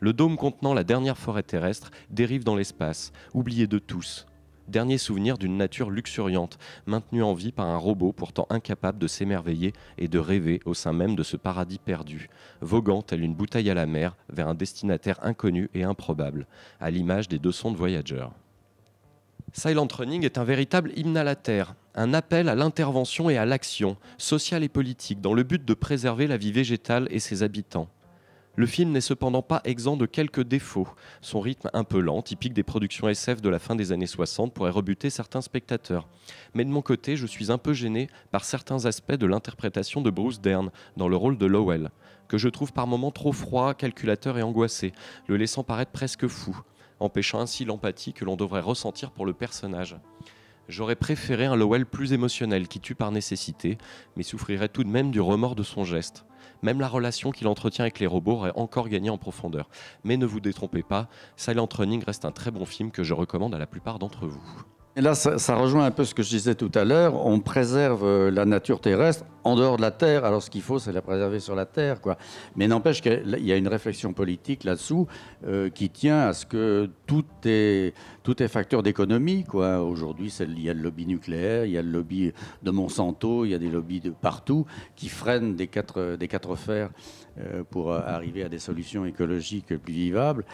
Le dôme contenant la dernière forêt terrestre dérive dans l'espace, oublié de tous. Dernier souvenir d'une nature luxuriante, maintenue en vie par un robot pourtant incapable de s'émerveiller et de rêver au sein même de ce paradis perdu, voguant tel une bouteille à la mer vers un destinataire inconnu et improbable, à l'image des deux sons de voyageurs. Silent Running est un véritable hymne à la Terre, un appel à l'intervention et à l'action, sociale et politique, dans le but de préserver la vie végétale et ses habitants. Le film n'est cependant pas exempt de quelques défauts. Son rythme un peu lent, typique des productions SF de la fin des années 60, pourrait rebuter certains spectateurs. Mais de mon côté, je suis un peu gêné par certains aspects de l'interprétation de Bruce Dern dans le rôle de Lowell, que je trouve par moments trop froid, calculateur et angoissé, le laissant paraître presque fou, empêchant ainsi l'empathie que l'on devrait ressentir pour le personnage. J'aurais préféré un Lowell plus émotionnel qui tue par nécessité, mais souffrirait tout de même du remords de son geste. Même la relation qu'il entretient avec les robots aurait encore gagné en profondeur. Mais ne vous détrompez pas, Silent Running reste un très bon film que je recommande à la plupart d'entre vous là, ça, rejoint un peu ce que je disais tout à l'heure. On préserve euh, la nature terrestre en dehors de la Terre. Alors, ce qu'il faut, c'est la préserver sur la Terre. Quoi. Mais n'empêche qu'il y a une réflexion politique là-dessous euh, qui tient à ce que tout est, tout est facteur d'économie. Aujourd'hui, il y a le lobby nucléaire, il y a le lobby de Monsanto, il y a des lobbies de partout qui freinent des quatre, des quatre fers euh, pour arriver à des solutions écologiques plus vivables.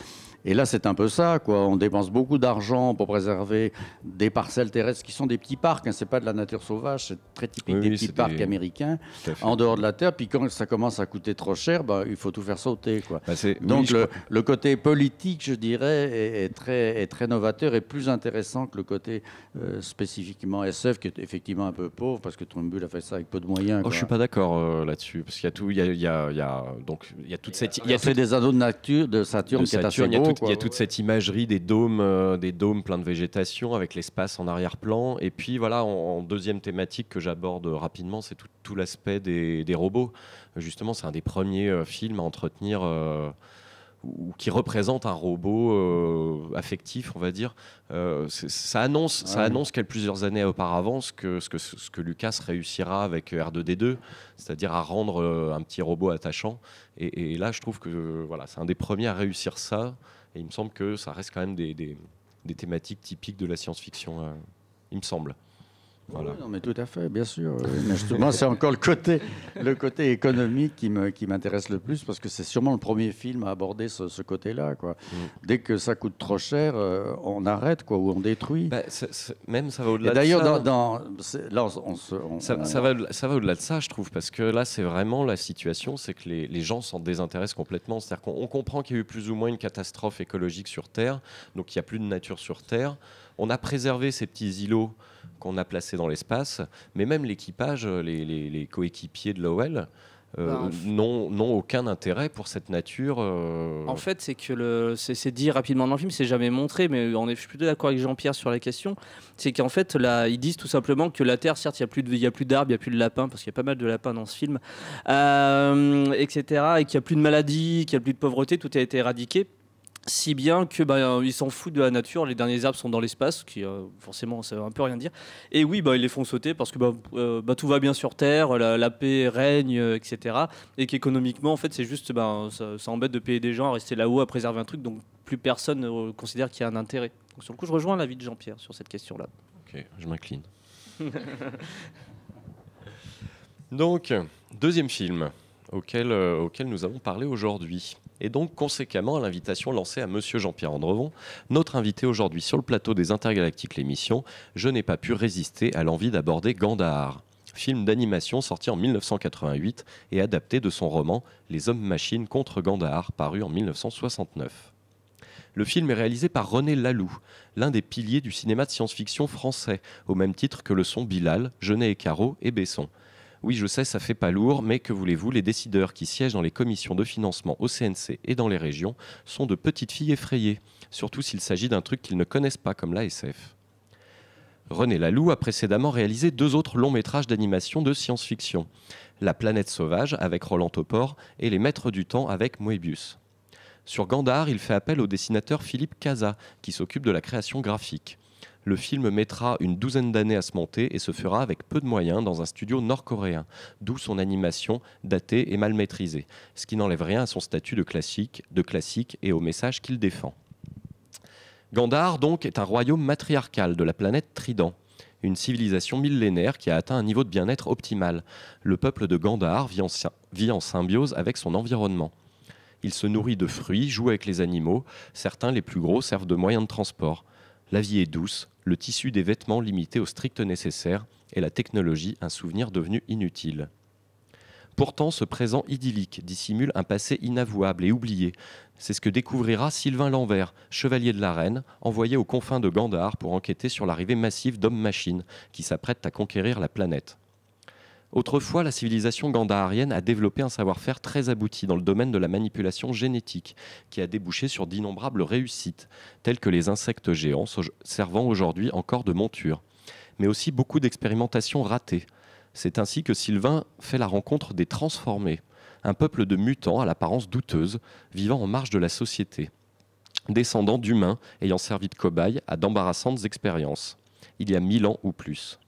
Et là, c'est un peu ça, quoi. On dépense beaucoup d'argent pour préserver des parcelles terrestres qui sont des petits parcs. Ce hein. C'est pas de la nature sauvage, c'est très typique des petits parcs américains en dehors de la terre. Puis quand ça commence à coûter trop cher, ben, il faut tout faire sauter, quoi. Bah, donc le, côté politique, je dirais, est, très, très novateur et plus intéressant que le côté euh, spécifiquement SF, qui est effectivement un peu pauvre parce que Trumbull a fait ça avec peu de moyens. Oh, ne je suis pas d'accord euh, là-dessus parce qu'il y a tout, il y a, donc il y a toute cette, il y a fait des anneaux de nature de Saturne de qui assez il y a toute cette imagerie des dômes, euh, des dômes pleins de végétation avec l'espace en arrière-plan. Et puis voilà, en, deuxième thématique que j'aborde rapidement, c'est tout, l'aspect des, robots. Justement, c'est un des premiers euh, films à entretenir. Euh, ou qui représente un robot affectif, on va dire. ça annonce, ça annonce quelques plusieurs années auparavant ce que, ce que, Lucas réussira avec R2D2, c'est-à-dire à rendre un petit robot attachant. Et, et, là, je trouve que voilà, c'est un des premiers à réussir ça. Et il me semble que ça reste quand même des, des thématiques typiques de la science-fiction, euh, il me semble non, mais tout à fait, bien sûr. Euh, Moi, justement, c'est encore le côté, le côté économique qui, me, qui m'intéresse le plus parce que c'est sûrement le premier film à aborder ce, côté-là. Quoi. Mm. Dès que ça coûte trop cher, euh, on arrête quoi, ou on détruit. Bah, même ça va au-delà. d'ailleurs, de ça. Dans, là, on, ça, va, ça va au-delà de ça, je trouve, parce que là, c'est vraiment la situation, c'est que les, gens s'en désintéressent complètement. C'est-à-dire qu'on on comprend qu'il y a eu plus ou moins une catastrophe écologique sur Terre, donc il n'y a plus de nature sur Terre on a préservé ces petits îlots qu'on a placés dans l'espace, mais même l'équipage, les, coéquipiers de Lowell, euh, bah, n'ont aucun intérêt pour cette nature. Euh. En fait, c'est que c'est, dit rapidement dans le film, c'est jamais montré, mais on est, je plutôt d'accord avec Jean-Pierre sur la question. C'est qu'en fait, là, ils disent tout simplement que la Terre, certes, il n'y a plus d'arbres, il n'y a plus de lapins, parce qu'il y a pas mal de lapins dans ce film, euh, etc., et qu'il n'y a plus de maladies, qu'il n'y a plus de pauvreté, tout a été éradiqué. Si bien que bah, euh, ils s'en foutent de la nature, les derniers arbres sont dans l'espace, qui euh, forcément ça veut un peu rien dire. Et oui, bah, ils les font sauter parce que bah, euh, tout va bien sur Terre, la, paix règne, etc. Et qu'économiquement, en fait, c'est juste, ça, embête de payer des gens à rester là-haut, à préserver un truc, donc plus personne ne considère qu'il y a un intérêt. sur le coup, je rejoins l'avis de Jean-Pierre sur cette question-là. Ok, je m'incline. donc, deuxième film. Euh, auquel, nous avons parlé aujourd'hui. Et donc, conséquemment, à l'invitation lancée à Monsieur Jean-Pierre Andrevon, notre invité aujourd'hui sur le plateau des Intergalactiques l'émission, je n'ai pas pu résister à l'envie d'aborder Gandhar, film d'animation sorti en 1988 et adapté de son roman Les Hommes-Machines contre Gandhar, paru en 1969. Le film est réalisé par René Laloux, l'un des piliers du cinéma de science-fiction français, au même titre que le son Bilal, Genet et Caro et Besson, oui, je sais, ça fait pas lourd, mais que voulez-vous, les décideurs qui siègent dans les commissions de financement au CNC et dans les régions sont de petites filles effrayées, surtout s'il s'agit d'un truc qu'ils ne connaissent pas comme l'ASF. René Laloux a précédemment réalisé deux autres longs métrages d'animation de science-fiction, La planète sauvage avec Roland Topor et Les maîtres du temps avec Moebius. Sur Gandar, il fait appel au dessinateur Philippe Casa, qui s'occupe de la création graphique. Le film mettra une douzaine d'années à se monter et se fera avec peu de moyens dans un studio nord-coréen, d'où son animation datée et mal maîtrisée, ce qui n'enlève rien à son statut de classique, de classique et au message qu'il défend. Gandhar, donc, est un royaume matriarcal de la planète Trident une civilisation millénaire qui a atteint un niveau de bien-être optimal. Le peuple de Gandhar vit en, symbiose avec son environnement. Il se nourrit de fruits, joue avec les animaux, certains les plus gros servent de moyens de transport. La vie est douce, le tissu des vêtements limité au strict nécessaire et la technologie un souvenir devenu inutile. Pourtant, ce présent idyllique dissimule un passé inavouable et oublié. C'est ce que découvrira Sylvain Lanvert, chevalier de la Reine, envoyé aux confins de Gandar pour enquêter sur l'arrivée massive d'hommes-machines qui s'apprêtent à conquérir la planète. Autrefois, la civilisation gandaharienne a développé un savoir-faire très abouti dans le domaine de la manipulation génétique, qui a débouché sur d'innombrables réussites, telles que les insectes géants servant aujourd'hui encore de monture, mais aussi beaucoup d'expérimentations ratées. C'est ainsi que Sylvain fait la rencontre des transformés, un peuple de mutants à l'apparence douteuse, vivant en marge de la société, descendants d'humains ayant servi de cobayes à d'embarrassantes expériences, il y a mille ans ou plus.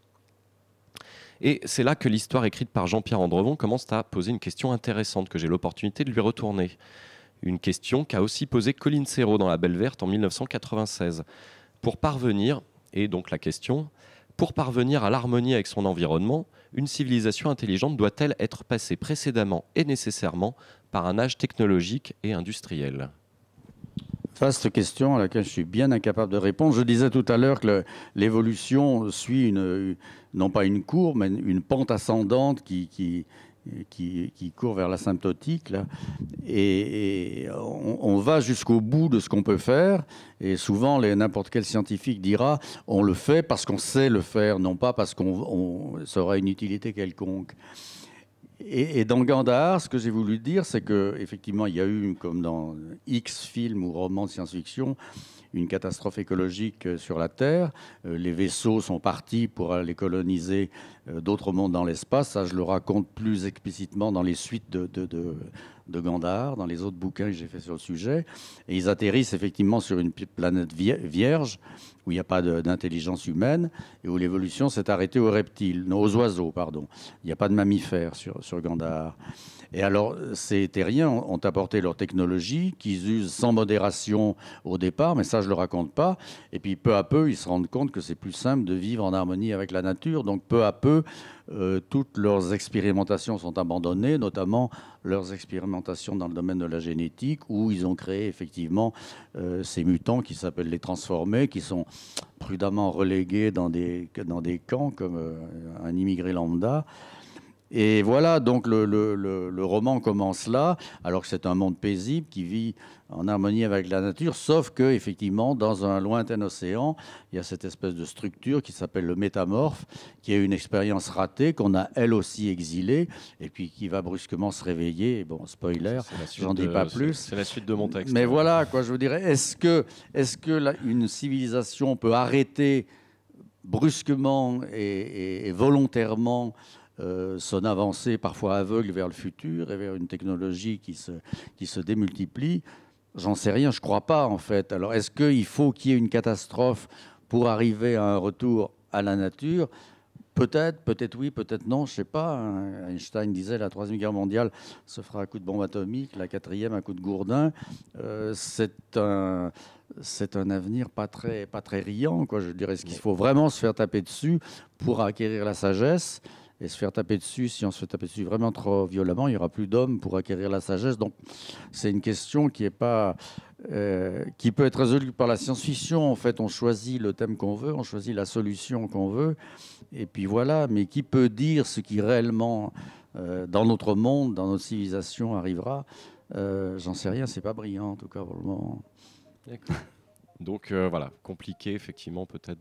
Et c'est là que l'histoire écrite par Jean-Pierre Andrevon commence à poser une question intéressante que j'ai l'opportunité de lui retourner. Une question qu'a aussi posée Colline Serrault dans La Belle Verte en 1996. Pour parvenir, et donc la question, pour parvenir à l'harmonie avec son environnement, une civilisation intelligente doit-elle être passée précédemment et nécessairement par un âge technologique et industriel vaste question à laquelle je suis bien incapable de répondre. Je disais tout à l'heure que l'évolution suit une, non pas une courbe, mais une pente ascendante qui, qui, qui, court vers l'asymptotique. Et, on, va jusqu'au bout de ce qu'on peut faire. Et souvent, n'importe quel scientifique dira on le fait parce qu'on sait le faire, non pas parce qu'on aura une utilité quelconque. Et, dans Gandhar, ce que j'ai voulu dire, c'est qu'effectivement, il y a eu, comme dans X films ou romans de science-fiction, une catastrophe écologique euh, sur la Terre. Euh, les vaisseaux sont partis pour aller coloniser euh, d'autres mondes dans l'espace. Ça, je le raconte plus explicitement dans les suites de, de de Gandar dans les autres bouquins que j'ai fait sur le sujet. Et ils atterrissent effectivement sur une planète vierge, où il n'y a pas d'intelligence humaine, et où l'évolution s'est arrêtée aux reptiles, non, aux oiseaux, pardon. Il n'y a pas de mammifères sur, sur Gandhar. Et alors, ces terriens ont apporté leur technologie, qu'ils usent sans modération au départ, mais ça, je ne le raconte pas. Et puis, peu à peu, ils se rendent compte que c'est plus simple de vivre en harmonie avec la nature. Donc, peu à peu, euh, toutes leurs expérimentations sont abandonnées, notamment leurs expérimentations dans le domaine de la génétique, où ils ont créé effectivement euh, ces mutants qui s'appellent les transformés, qui sont prudemment relégués dans des, camps comme euh, un immigré lambda. Et voilà, donc le, le, le, roman commence là, alors que c'est un monde paisible qui vit en harmonie avec la nature, sauf que effectivement, dans un lointain océan, il y a cette espèce de structure qui s'appelle le métamorphe, qui est une expérience ratée qu'on a elle aussi exilée, et puis qui va brusquement se réveiller. bon, spoiler, j'en dis pas plus. C'est la suite de mon texte. Mais voilà, quoi, je vous dirais, est-ce que, est que une civilisation peut arrêter brusquement et volontairement euh, son avancée parfois aveugle vers le futur et vers une technologie qui se, démultiplie J'en sais rien, je ne crois pas en fait. Alors est-ce qu'il faut qu'il y ait une catastrophe pour arriver à un retour à la nature Peut-être, peut-être oui, peut-être non, je ne sais pas. Hein. Einstein disait la troisième guerre mondiale se fera à coup de bombe atomique, la quatrième à coup de gourdin. Euh, c'est un, avenir pas très, pas très riant. Quoi. Je dirais, est-ce qu'il faut vraiment se faire taper dessus pour acquérir la sagesse et se faire taper dessus, si on se fait taper dessus vraiment trop violemment, il n'y aura plus d'hommes pour acquérir la sagesse. Donc c'est une question qui est pas, euh, qui peut être résolue par la science-fiction. En fait, on choisit le thème qu'on veut, on choisit la solution qu'on veut, et puis voilà. Mais qui peut dire ce qui réellement euh, dans notre monde, dans notre civilisation arrivera euh, J'en sais rien. C'est pas brillant en tout cas pour le moment. Donc euh, voilà, compliqué effectivement peut-être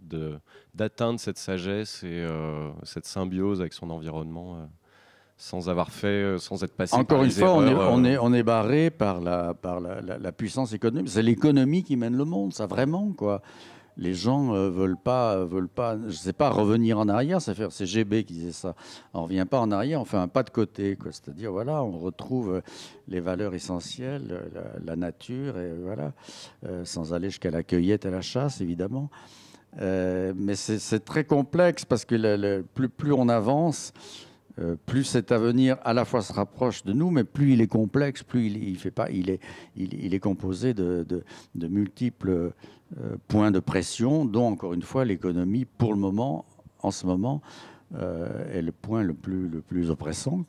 d'atteindre cette sagesse et euh, cette symbiose avec son environnement euh, sans avoir fait, sans être passé. Encore une fois, on, est, on, est, barré par la, par la puissance économique. C'est l'économie qui mène le monde, ça vraiment quoi les gens euh, veulent pas, euh, veulent pas, je sais pas, revenir en arrière. C'est faire, c'est GB qui disait ça. On revient pas en arrière, on fait un pas de côté, C'est-à-dire, voilà, on retrouve euh, les valeurs essentielles, la, nature, et voilà, sans aller jusqu'à la cueillette et la chasse, évidemment. mais c'est très complexe parce que plus, plus on avance, euh, plus cet avenir à la fois se rapproche de nous, mais plus il est complexe, plus il, fait pas, il est, composé de, multiples euh, points de pression, dont encore une fois l'économie, pour le moment, en ce moment, euh, est le point le plus, oppressant,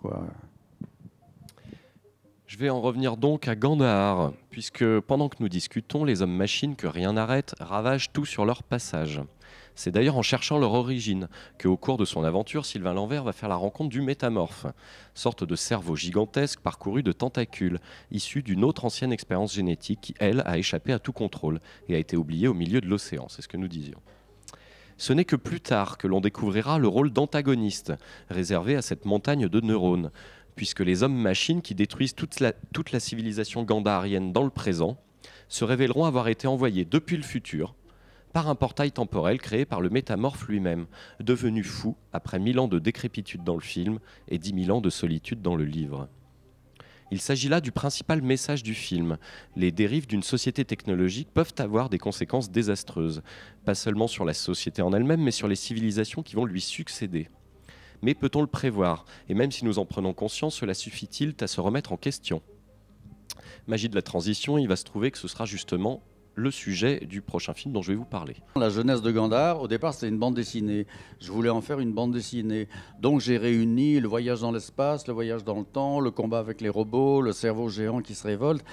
Je vais en revenir donc à Gandhar, puisque pendant que nous discutons, les hommes-machines que rien n'arrête ravagent tout sur leur passage. C'est d'ailleurs en cherchant leur origine qu'au cours de son aventure, Sylvain Lanvers va faire la rencontre du métamorphe, sorte de cerveau gigantesque parcouru de tentacules, issu d'une autre ancienne expérience génétique qui, elle, a échappé à tout contrôle et a été oubliée au milieu de l'océan, c'est ce que nous disions. Ce n'est que plus tard que l'on découvrira le rôle d'antagoniste réservé à cette montagne de neurones, puisque les hommes-machines qui détruisent toute la, toute la civilisation gandharienne dans le présent se révéleront avoir été envoyés depuis le futur par un portail temporel créé par le métamorphe lui-même, devenu fou après mille ans de décrépitude dans le film et dix mille ans de solitude dans le livre. Il s'agit là du principal message du film. Les dérives d'une société technologique peuvent avoir des conséquences désastreuses, pas seulement sur la société en elle-même, mais sur les civilisations qui vont lui succéder. Mais peut-on le prévoir Et même si nous en prenons conscience, cela suffit-il à se remettre en question Magie de la transition, il va se trouver que ce sera justement le sujet du prochain film dont je vais vous parler. La jeunesse de Gandhar, au départ, c'était une bande dessinée. Je voulais en faire une bande dessinée. Donc j'ai réuni le voyage dans l'espace, le voyage dans le temps, le combat avec les robots, le cerveau géant qui se révolte.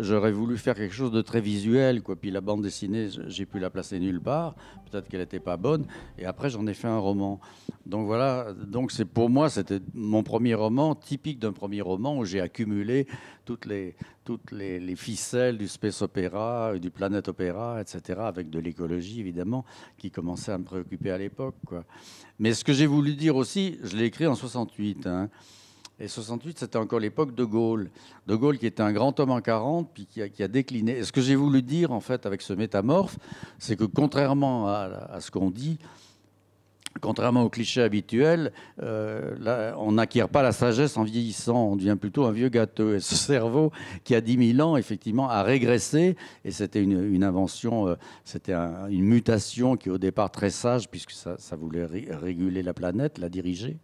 J'aurais voulu faire quelque chose de très visuel. Quoi. Puis la bande dessinée, j'ai pu la placer nulle part. Peut-être qu'elle n'était pas bonne. Et après, j'en ai fait un roman. Donc voilà, donc c'est pour moi, c'était mon premier roman, typique d'un premier roman où j'ai accumulé toutes les, toutes les ficelles du space opéra, du Planète Opéra, etc., avec de l'écologie, évidemment, qui commençait à me préoccuper à l'époque. Mais ce que j'ai voulu dire aussi, je l'ai écrit en 68. Hein. Et 68, c'était encore l'époque de Gaulle. De Gaulle qui était un grand homme en 40, puis qui a, décliné. Et ce que j'ai voulu dire, en fait, avec ce métamorphe, c'est que contrairement à ce qu'on dit, contrairement aux clichés habituel, euh, on n'acquiert pas la sagesse en vieillissant, on devient plutôt un vieux gâteux. Et ce cerveau qui a 10 000 ans, effectivement, a régressé, et c'était une, invention, euh, c'était une mutation qui au départ très sage, puisque ça, voulait réguler la planète, la diriger.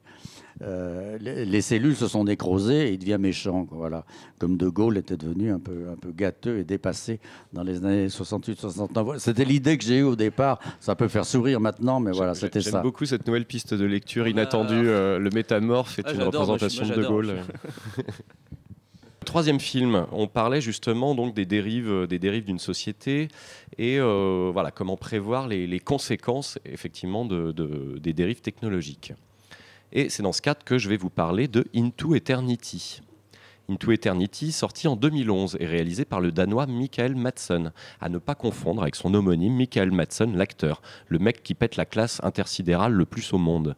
Euh, les, cellules se sont nécrosées et il devient méchant. voilà. Comme De Gaulle était devenu un peu, un peu gâteux et dépassé dans les années 68-69. C'était l'idée que j'ai eue au départ. Ça peut faire sourire maintenant, mais voilà, c'était ça. Beaucoup cette nouvelle piste de lecture ah, inattendue, euh, le métamorphe est ah, une représentation de De Gaulle. Troisième film, on parlait justement donc des dérives, euh, des dérives d'une société et euh, voilà comment prévoir les, conséquences effectivement de, des dérives technologiques. Et c'est dans ce cadre que je vais vous parler de Into Eternity. Into Eternity, sorti en 2011 et réalisé par le Danois Michael Madsen, à ne pas confondre avec son homonyme Michael Madsen, l'acteur, le mec qui pète la classe intersidérale le plus au monde.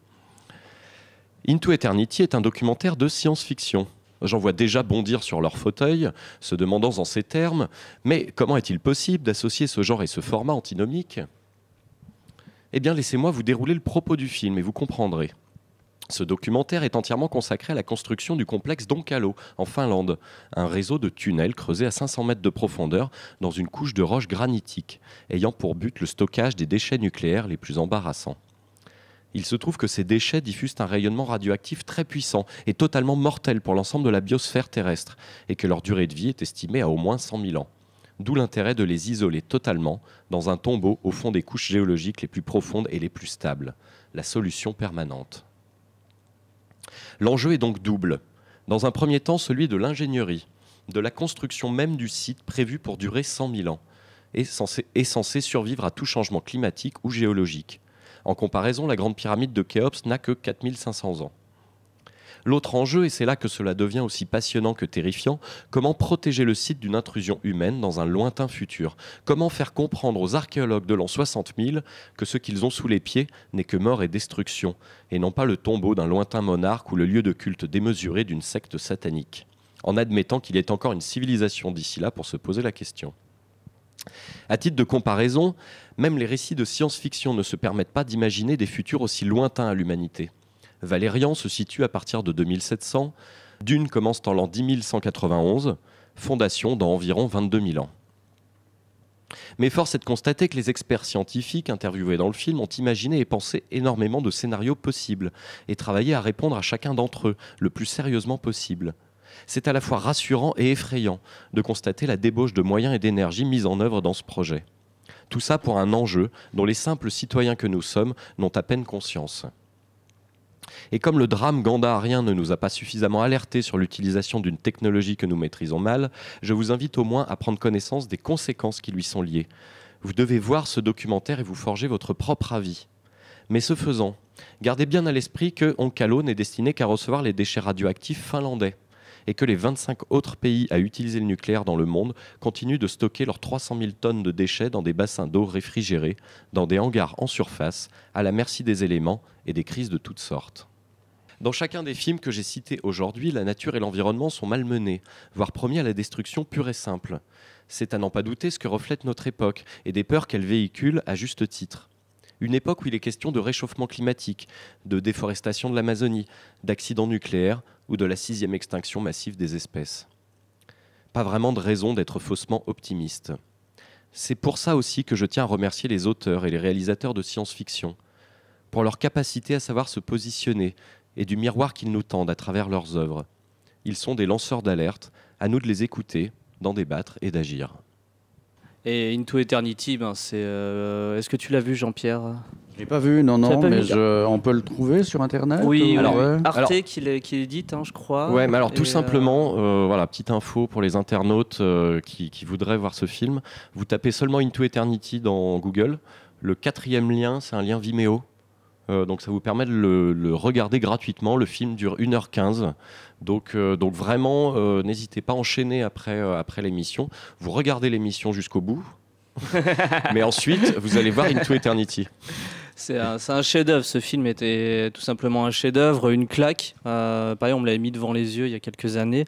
Into Eternity est un documentaire de science-fiction. J'en vois déjà bondir sur leur fauteuil, se demandant en ces termes, mais comment est-il possible d'associer ce genre et ce format antinomique Eh bien, laissez-moi vous dérouler le propos du film et vous comprendrez. Ce documentaire est entièrement consacré à la construction du complexe Donkalo, en Finlande, un réseau de tunnels creusés à 500 mètres de profondeur dans une couche de roche granitique, ayant pour but le stockage des déchets nucléaires les plus embarrassants. Il se trouve que ces déchets diffusent un rayonnement radioactif très puissant et totalement mortel pour l'ensemble de la biosphère terrestre, et que leur durée de vie est estimée à au moins 100 000 ans. D'où l'intérêt de les isoler totalement dans un tombeau au fond des couches géologiques les plus profondes et les plus stables. La solution permanente. L'enjeu est donc double. Dans un premier temps, celui de l'ingénierie, de la construction même du site prévu pour durer 100 000 ans, et censé, survivre à tout changement climatique ou géologique. En comparaison, la Grande Pyramide de Khéops n'a que 4500 ans. L'autre enjeu, et c'est là que cela devient aussi passionnant que terrifiant, comment protéger le site d'une intrusion humaine dans un lointain futur Comment faire comprendre aux archéologues de l'an 60 000 que ce qu'ils ont sous les pieds n'est que mort et destruction, et non pas le tombeau d'un lointain monarque ou le lieu de culte démesuré d'une secte satanique en admettant qu'il ait encore une civilisation d'ici là pour se poser la question. À titre de comparaison, même les récits de science-fiction ne se permettent pas d'imaginer des futurs aussi lointains à l'humanité. Valérian se situe à partir de 2700. Dune commence en l'an 10191, fondation dans environ 22 000 ans. Mais force est de constater que les experts scientifiques interviewés dans le film ont imaginé et pensé énormément de scénarios possibles et travaillé à répondre à chacun d'entre eux le plus sérieusement possible. C'est à la fois rassurant et effrayant de constater la débauche de moyens et d'énergie mise en œuvre dans ce projet. Tout ça pour un enjeu dont les simples citoyens que nous sommes n'ont à peine conscience. Et comme le drame gandharien ne nous a pas suffisamment alerté sur l'utilisation d'une technologie que nous maîtrisons mal, je vous invite au moins à prendre connaissance des conséquences qui lui sont liées. Vous devez voir ce documentaire et vous forger votre propre avis. Mais ce faisant, gardez bien à l'esprit que Onkalo n'est destiné qu'à recevoir les déchets radioactifs finlandais et que les 25 autres pays à utiliser le nucléaire dans le monde continuent de stocker leurs 300 000 tonnes de déchets dans des bassins d'eau réfrigérés, dans des hangars en surface, à la merci des éléments et des crises de toutes sortes. Dans chacun des films que j'ai cités aujourd'hui, la nature et l'environnement sont malmenés, voire promis à la destruction pure et simple. C'est à n'en pas douter ce que reflète notre époque et des peurs qu'elle véhicule à juste titre. Une époque où il est question de réchauffement climatique, de déforestation de l'Amazonie, d'accidents nucléaires ou de la sixième extinction massive des espèces. Pas vraiment de raison d'être faussement optimiste. C'est pour ça aussi que je tiens à remercier les auteurs et les réalisateurs de science-fiction, pour leur capacité à savoir se positionner et du miroir qu'ils nous tendent à travers leurs œuvres. Ils sont des lanceurs d'alerte, à nous de les écouter, d'en débattre et d'agir. Et Into Eternity, ben, c'est. Euh, est-ce que tu l'as vu, Jean-Pierre Je l'ai pas vu, non, non, mais on peut le trouver sur Internet. Oui, ou... Arte qui l'édite, hein, je crois. Ouais, mais alors tout euh, simplement, euh, voilà, petite info pour les internautes qui, voudraient voir ce film. Vous tapez seulement Into Eternity dans Google. Le quatrième lien, c'est un lien Vimeo. Euh, donc ça vous permet de le, regarder gratuitement. Le film dure 1h15. Donc, euh, donc vraiment, euh, n'hésitez pas à enchaîner après, après l'émission. Vous regardez l'émission jusqu'au bout. Mais ensuite, vous allez voir Into Eternity. C'est un, un chef-d'œuvre. Ce film était tout simplement un chef-d'œuvre, une claque. pareil, on me l'avait mis devant les yeux il y a quelques années.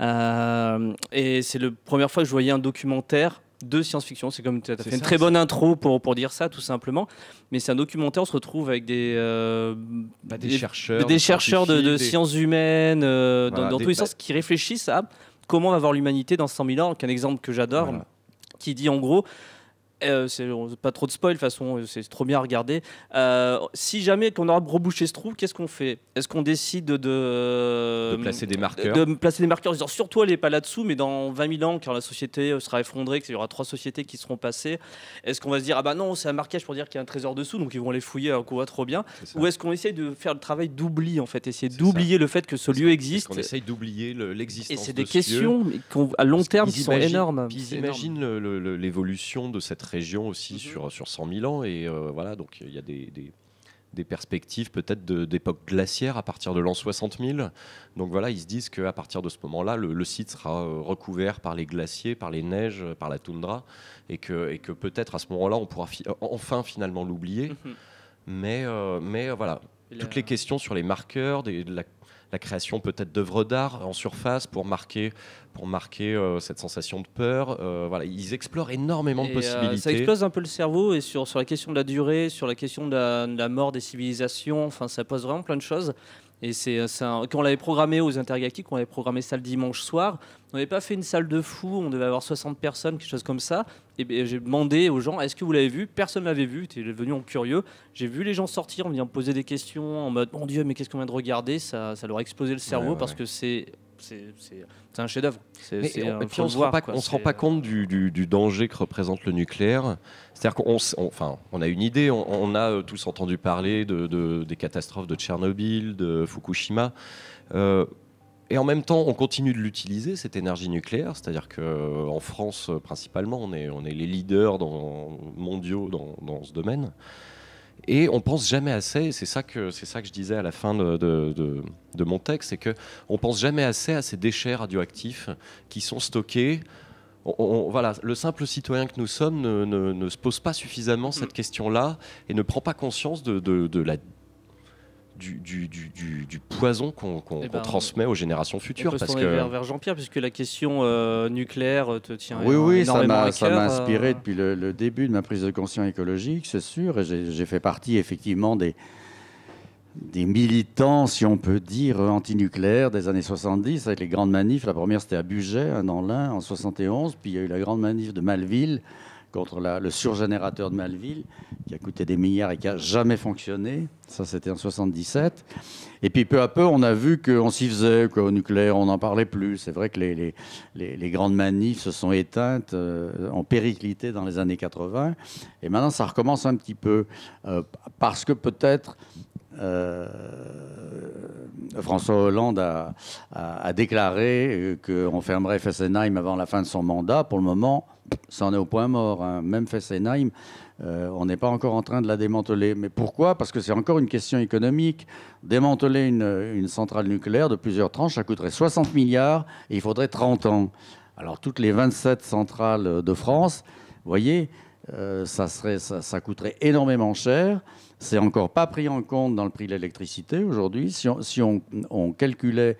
et c'est la première fois que je voyais un documentaire de science-fiction. C'est comme tu fait une très bonne intro pour, pour dire ça, tout simplement. Mais c'est un documentaire, on se retrouve avec des, euh, bah, chercheurs, des, chercheurs de, sciences humaines, euh, dans, tous les sens, qui réfléchissent à comment avoir l'humanité dans 100 000 ans. un exemple que j'adore, qui dit en gros, eh, euh, c'est pas trop de spoil, de toute façon, euh, c'est trop bien à regarder. Euh, si jamais qu'on aura rebouché ce trou, qu'est-ce qu'on fait Est-ce qu'on décide de, de, placer des marqueurs de, placer des marqueurs en disant surtout elle n'est pas là-dessous, mais dans 20 000 ans, quand la société sera effondrée, qu'il y aura trois sociétés qui seront passées, est-ce qu'on va se dire ah bah non, c'est un marquage pour dire qu'il y a un trésor dessous, donc ils vont les fouiller un coup voit ah, trop bien Ou est-ce qu'on essaye de faire le travail d'oubli en fait, essayer d'oublier le fait que ce lieu existe On essaye d'oublier l'existence. Et c'est des questions à long terme qui sont énormes. Ils imaginent l'évolution de cette région aussi mhm. sur, sur 100 000 ans. Et euh, voilà, donc il y a des, des, perspectives peut-être d'époque glaciaire à partir de l'an 60 000. Donc voilà, ils se disent qu'à partir de ce moment-là, le, site sera euh, recouvert par les glaciers, par les neiges, par la toundra. Et que, et que peut-être à ce moment-là, on pourra euh, enfin finalement l'oublier. Mhm. Mais, mais voilà, toutes les questions sur les marqueurs, des, la la création peut-être d'œuvres d'art en surface pour marquer, pour marquer euh, cette sensation de peur. Euh, voilà, ils explorent énormément de euh, possibilités. ça explose un peu le cerveau et sur, sur la question de la durée, sur la question de la, mort des civilisations, enfin ça pose vraiment plein de choses. Et c'est quand on l'avait programmé aux intergalactiques, on avait programmé ça le dimanche soir. On n'avait pas fait une salle de fou, on devait avoir 60 personnes, quelque chose comme ça et ben, j'ai demandé aux gens est-ce que vous l'avez vu Personne ne l'avait vu, tu es venu en curieux. J'ai vu les gens sortir, on vient poser des questions en mode mon Dieu, mais qu'est-ce qu'on vient de regarder ça, ça leur a explosé le cerveau parce que c'est c'est un chef-d'œuvre. on ne pas, se rend pas euh, compte du, du, danger que représente le nucléaire. C'est-à-dire qu'on, enfin, on a une idée. On, a euh, tous entendu parler de, des catastrophes de Tchernobyl, de Fukushima. Euh, et en même temps, on continue de l'utiliser, cette énergie nucléaire. C'est-à-dire qu'en euh, France, euh, principalement, on est, on est les leaders dans, mondiaux dans, ce domaine. Et on pense jamais assez, c'est ça, que, c'est ça que je disais à la fin de, mon texte, c'est qu'on pense jamais assez à ces déchets radioactifs qui sont stockés. On, voilà, le simple citoyen que nous sommes ne, se pose pas suffisamment cette mm. question-là et ne prend pas conscience de, de la du, poison qu'on eh ben, transmet aux générations futures. On peut parce que... vers, Jean-Pierre, puisque la question euh, nucléaire euh, te tient. Oui, oui, ça m'a euh. inspiré depuis le, début de ma prise de conscience écologique, c'est sûr. J'ai fait partie effectivement des, des militants, si on peut dire, antinucléaires des années 70, avec les grandes manifs. La première, c'était à Buget, hein, dans l'Ain, en 71. Puis il y a eu la grande manif de Malville contre le surgénérateur de Malville, qui a coûté des milliards et qui n'a jamais fonctionné. Ça, c'était en 77. Et puis, peu à peu, on a vu qu'on s'y faisait, qu'au nucléaire, on n'en parlait plus. C'est vrai que les, les, les, grandes manifs se sont éteintes, ont euh, périclité dans les années 80. Et maintenant, ça recommence un petit peu. Euh, parce que peut-être... Euh, François Hollande a, a, a déclaré qu'on fermerait Fessenheim avant la fin de son mandat. Pour le moment, en est au point mort. Hein. Même Fessenheim, on n'est pas encore en train de la démanteler. Mais pourquoi Parce que c'est encore une question économique. Démanteler une, centrale nucléaire de plusieurs tranches, ça coûterait 60 milliards et il faudrait 30 ans. Alors toutes les 27 centrales de France, vous voyez, euh, ça, coûterait énormément cher. C'est encore pas pris en compte dans le prix de l'électricité aujourd'hui. Si, on calculait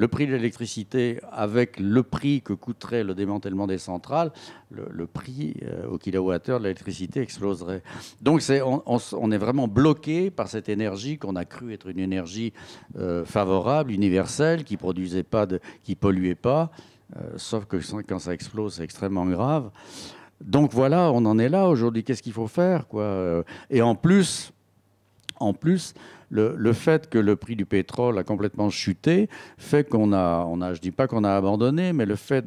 le prix de l'électricité avec le prix que coûterait le démantèlement des centrales, le, prix euh, au kilowattheure de l'électricité exploserait. Donc on, est vraiment bloqué par cette énergie qu'on a cru être une énergie euh, favorable, universelle, qui produisait pas, de, qui polluait pas, euh, sauf que quand ça explose, c'est extrêmement grave. Donc voilà, on en est là aujourd'hui. Qu'est-ce qu'il faut faire, quoi Et en plus, en plus, le, fait que le prix du pétrole a complètement chuté fait qu'on a, on a, je ne dis pas qu'on a abandonné, mais le fait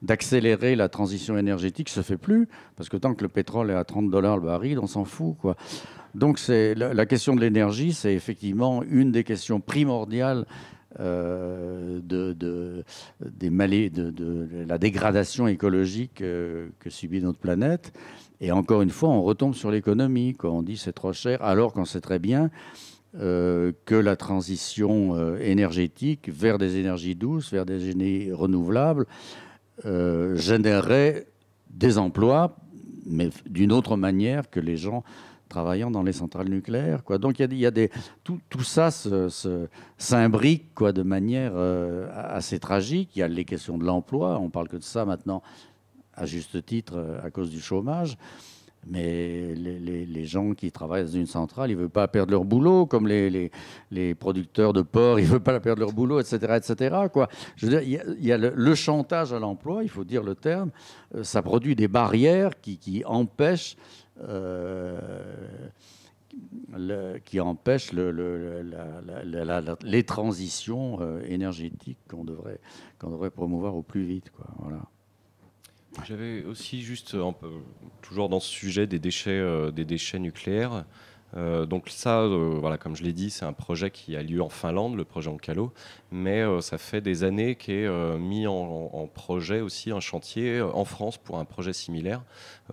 d'accélérer la transition énergétique se fait plus, parce que tant que le pétrole est à 30 dollars le baril, on s'en fout. Quoi. Donc c'est, la, question de l'énergie, c'est effectivement une des questions primordiales euh, de, des de, la dégradation écologique euh, que subit notre planète. Et encore une fois, on retombe sur l'économie. On dit c'est trop cher, alors qu'on sait très bien euh, que la transition euh, énergétique vers des énergies douces, vers des énergies renouvelables, euh, générerait des emplois, mais d'une autre manière que les gens travaillant dans les centrales nucléaires. Donc il y, a, tout, ça s'imbrique de manière assez tragique. Il y a les questions de l'emploi, on parle que de ça maintenant à juste titre, euh, à cause du chômage. Mais les, gens qui travaillent dans une centrale, ils ne veulent pas perdre leur boulot, comme les, producteurs de porc, ils ne veulent pas perdre leur boulot, etc. etc. Quoi. il y a, le, chantage à l'emploi, il faut dire le terme, euh, ça produit des barrières qui, empêchent... Euh, qui empêche les transitions énergétiques qu'on devrait, qu'on devrait promouvoir au plus vite. Quoi, voilà. J'avais aussi juste, euh, euh, toujours dans ce sujet des déchets, euh, des déchets nucléaires, euh, donc ça, euh, voilà, comme je l'ai dit, c'est un projet qui a lieu en Finlande, le projet Onkalo, mais euh, ça fait des années qu'est mis en, projet aussi un chantier en France pour un projet similaire.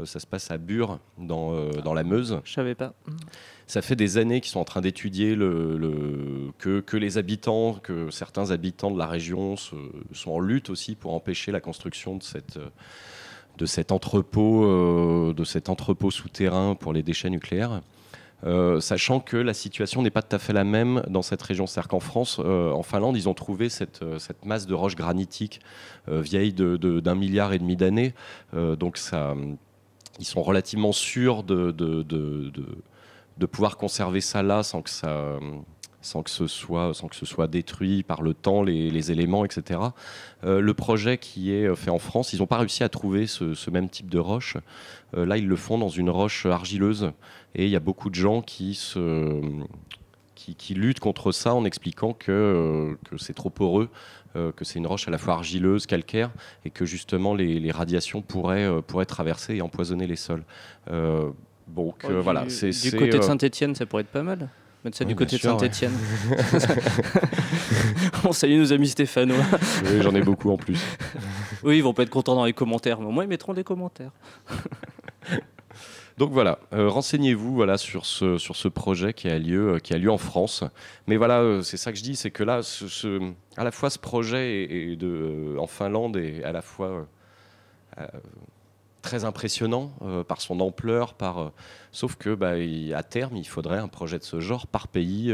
ça se passe à Bure, dans, dans la Meuse. Je savais pas. Ça fait des années qu'ils sont en train d'étudier le, que, que, les habitants, que certains habitants de la région sont en lutte aussi pour empêcher la construction de cette de cet entrepôt, de cet entrepôt souterrain pour les déchets nucléaires. Euh, sachant que la situation n'est pas tout à fait la même dans cette région. cest en France, euh, en Finlande, ils ont trouvé cette, euh, masse de roches granitiques vieille d'un milliard et demi d'années. donc ils sont relativement sûrs de, pouvoir conserver ça là sans que sans que ce soit, détruit par le temps, les, éléments, etc. le projet qui est fait en France, ils n'ont pas réussi à trouver ce, même type de roche. là, ils le font dans une roche argileuse et il y a beaucoup de gens qui se qui, qui luttent contre ça en expliquant que, euh, que c'est trop poreux, euh, que c'est une roche à la fois argileuse, calcaire, et que justement les, les radiations pourraient, euh, pourraient traverser et empoisonner les sols. donc voilà, c'est du côté de saint etienne ça pourrait être pas mal. Mettre ça du côté de Saint-Etienne. Bon, on nos amis Stéphano. oui, j'en ai beaucoup en plus. oui, ils vont pas être contents dans les commentaires, mais au moins ils mettront des commentaires. Donc voilà, euh, renseignez-vous voilà, sur, ce, sur ce projet qui a, lieu, euh, qui a lieu en France. Mais voilà, euh, c'est ça que je dis, c'est que là, ce, à la fois ce projet est, de, en Finlande est à la fois très impressionnant par son ampleur, par, sauf que bah, à terme, il faudrait un projet de ce genre par pays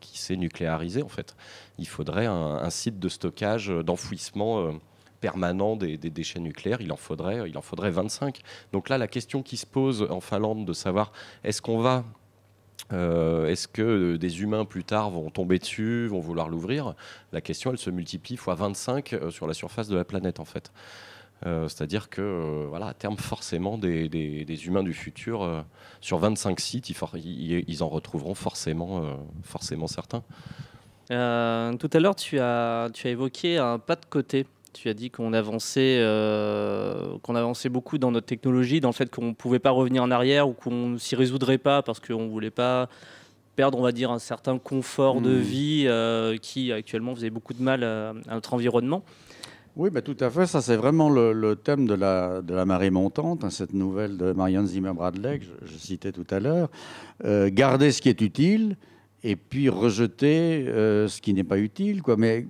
qui s'est nucléarisé en fait. Il faudrait un, un site de stockage, d'enfouissement permanent des, déchets nucléaires, il en, faudrait, il en faudrait 25. Donc là, la question qui se pose en Finlande de savoir est-ce qu'on va euh, Est-ce que des humains plus tard vont tomber dessus, vont vouloir l'ouvrir La question, elle se multiplie fois 25 euh, sur la surface de la planète, en fait. Euh, c'est-à-dire que, voilà, à terme, forcément, des, humains du futur, sur 25 sites, ils, en retrouveront forcément, forcément certains. tout à l'heure, tu as, tu as évoqué un pas de côté tu as dit qu'on avançait, euh, qu'on avançait beaucoup dans notre technologie, dans le fait qu'on ne pouvait pas revenir en arrière ou qu'on ne s'y résoudrait pas parce qu'on ne voulait pas perdre, on va dire, un certain confort de hmm. vie euh, qui actuellement faisait beaucoup de mal à, notre environnement. Oui, bah, tout à fait. Ça, c'est vraiment le, thème de la, de la marée montante, hein, cette nouvelle de Marianne Zimmer-Bradley que je, citais tout à l'heure. Euh, garder ce qui est utile et puis rejeter ce qui n'est pas utile. Quoi. Mais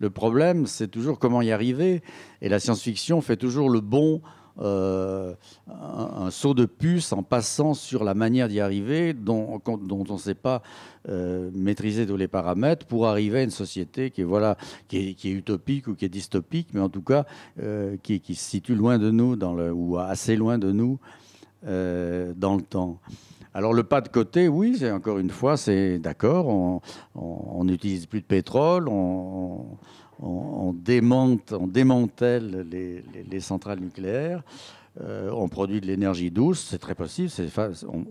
le problème, c'est toujours comment y arriver. Et la science-fiction fait toujours le bon. Euh, un, saut de puce en passant sur la manière d'y arriver dont, on ne sait pas euh, maîtriser tous les paramètres pour arriver à une société qui est, voilà, qui utopique ou qui est dystopique, mais en tout cas euh, qui, se situe loin de nous ou assez loin de nous dans le temps. Alors le pas de côté, oui, encore une fois, c'est d'accord, on n'utilise plus de pétrole, on, démonte, démantèle les, centrales nucléaires. Euh, on produit de l'énergie douce, c'est très possible,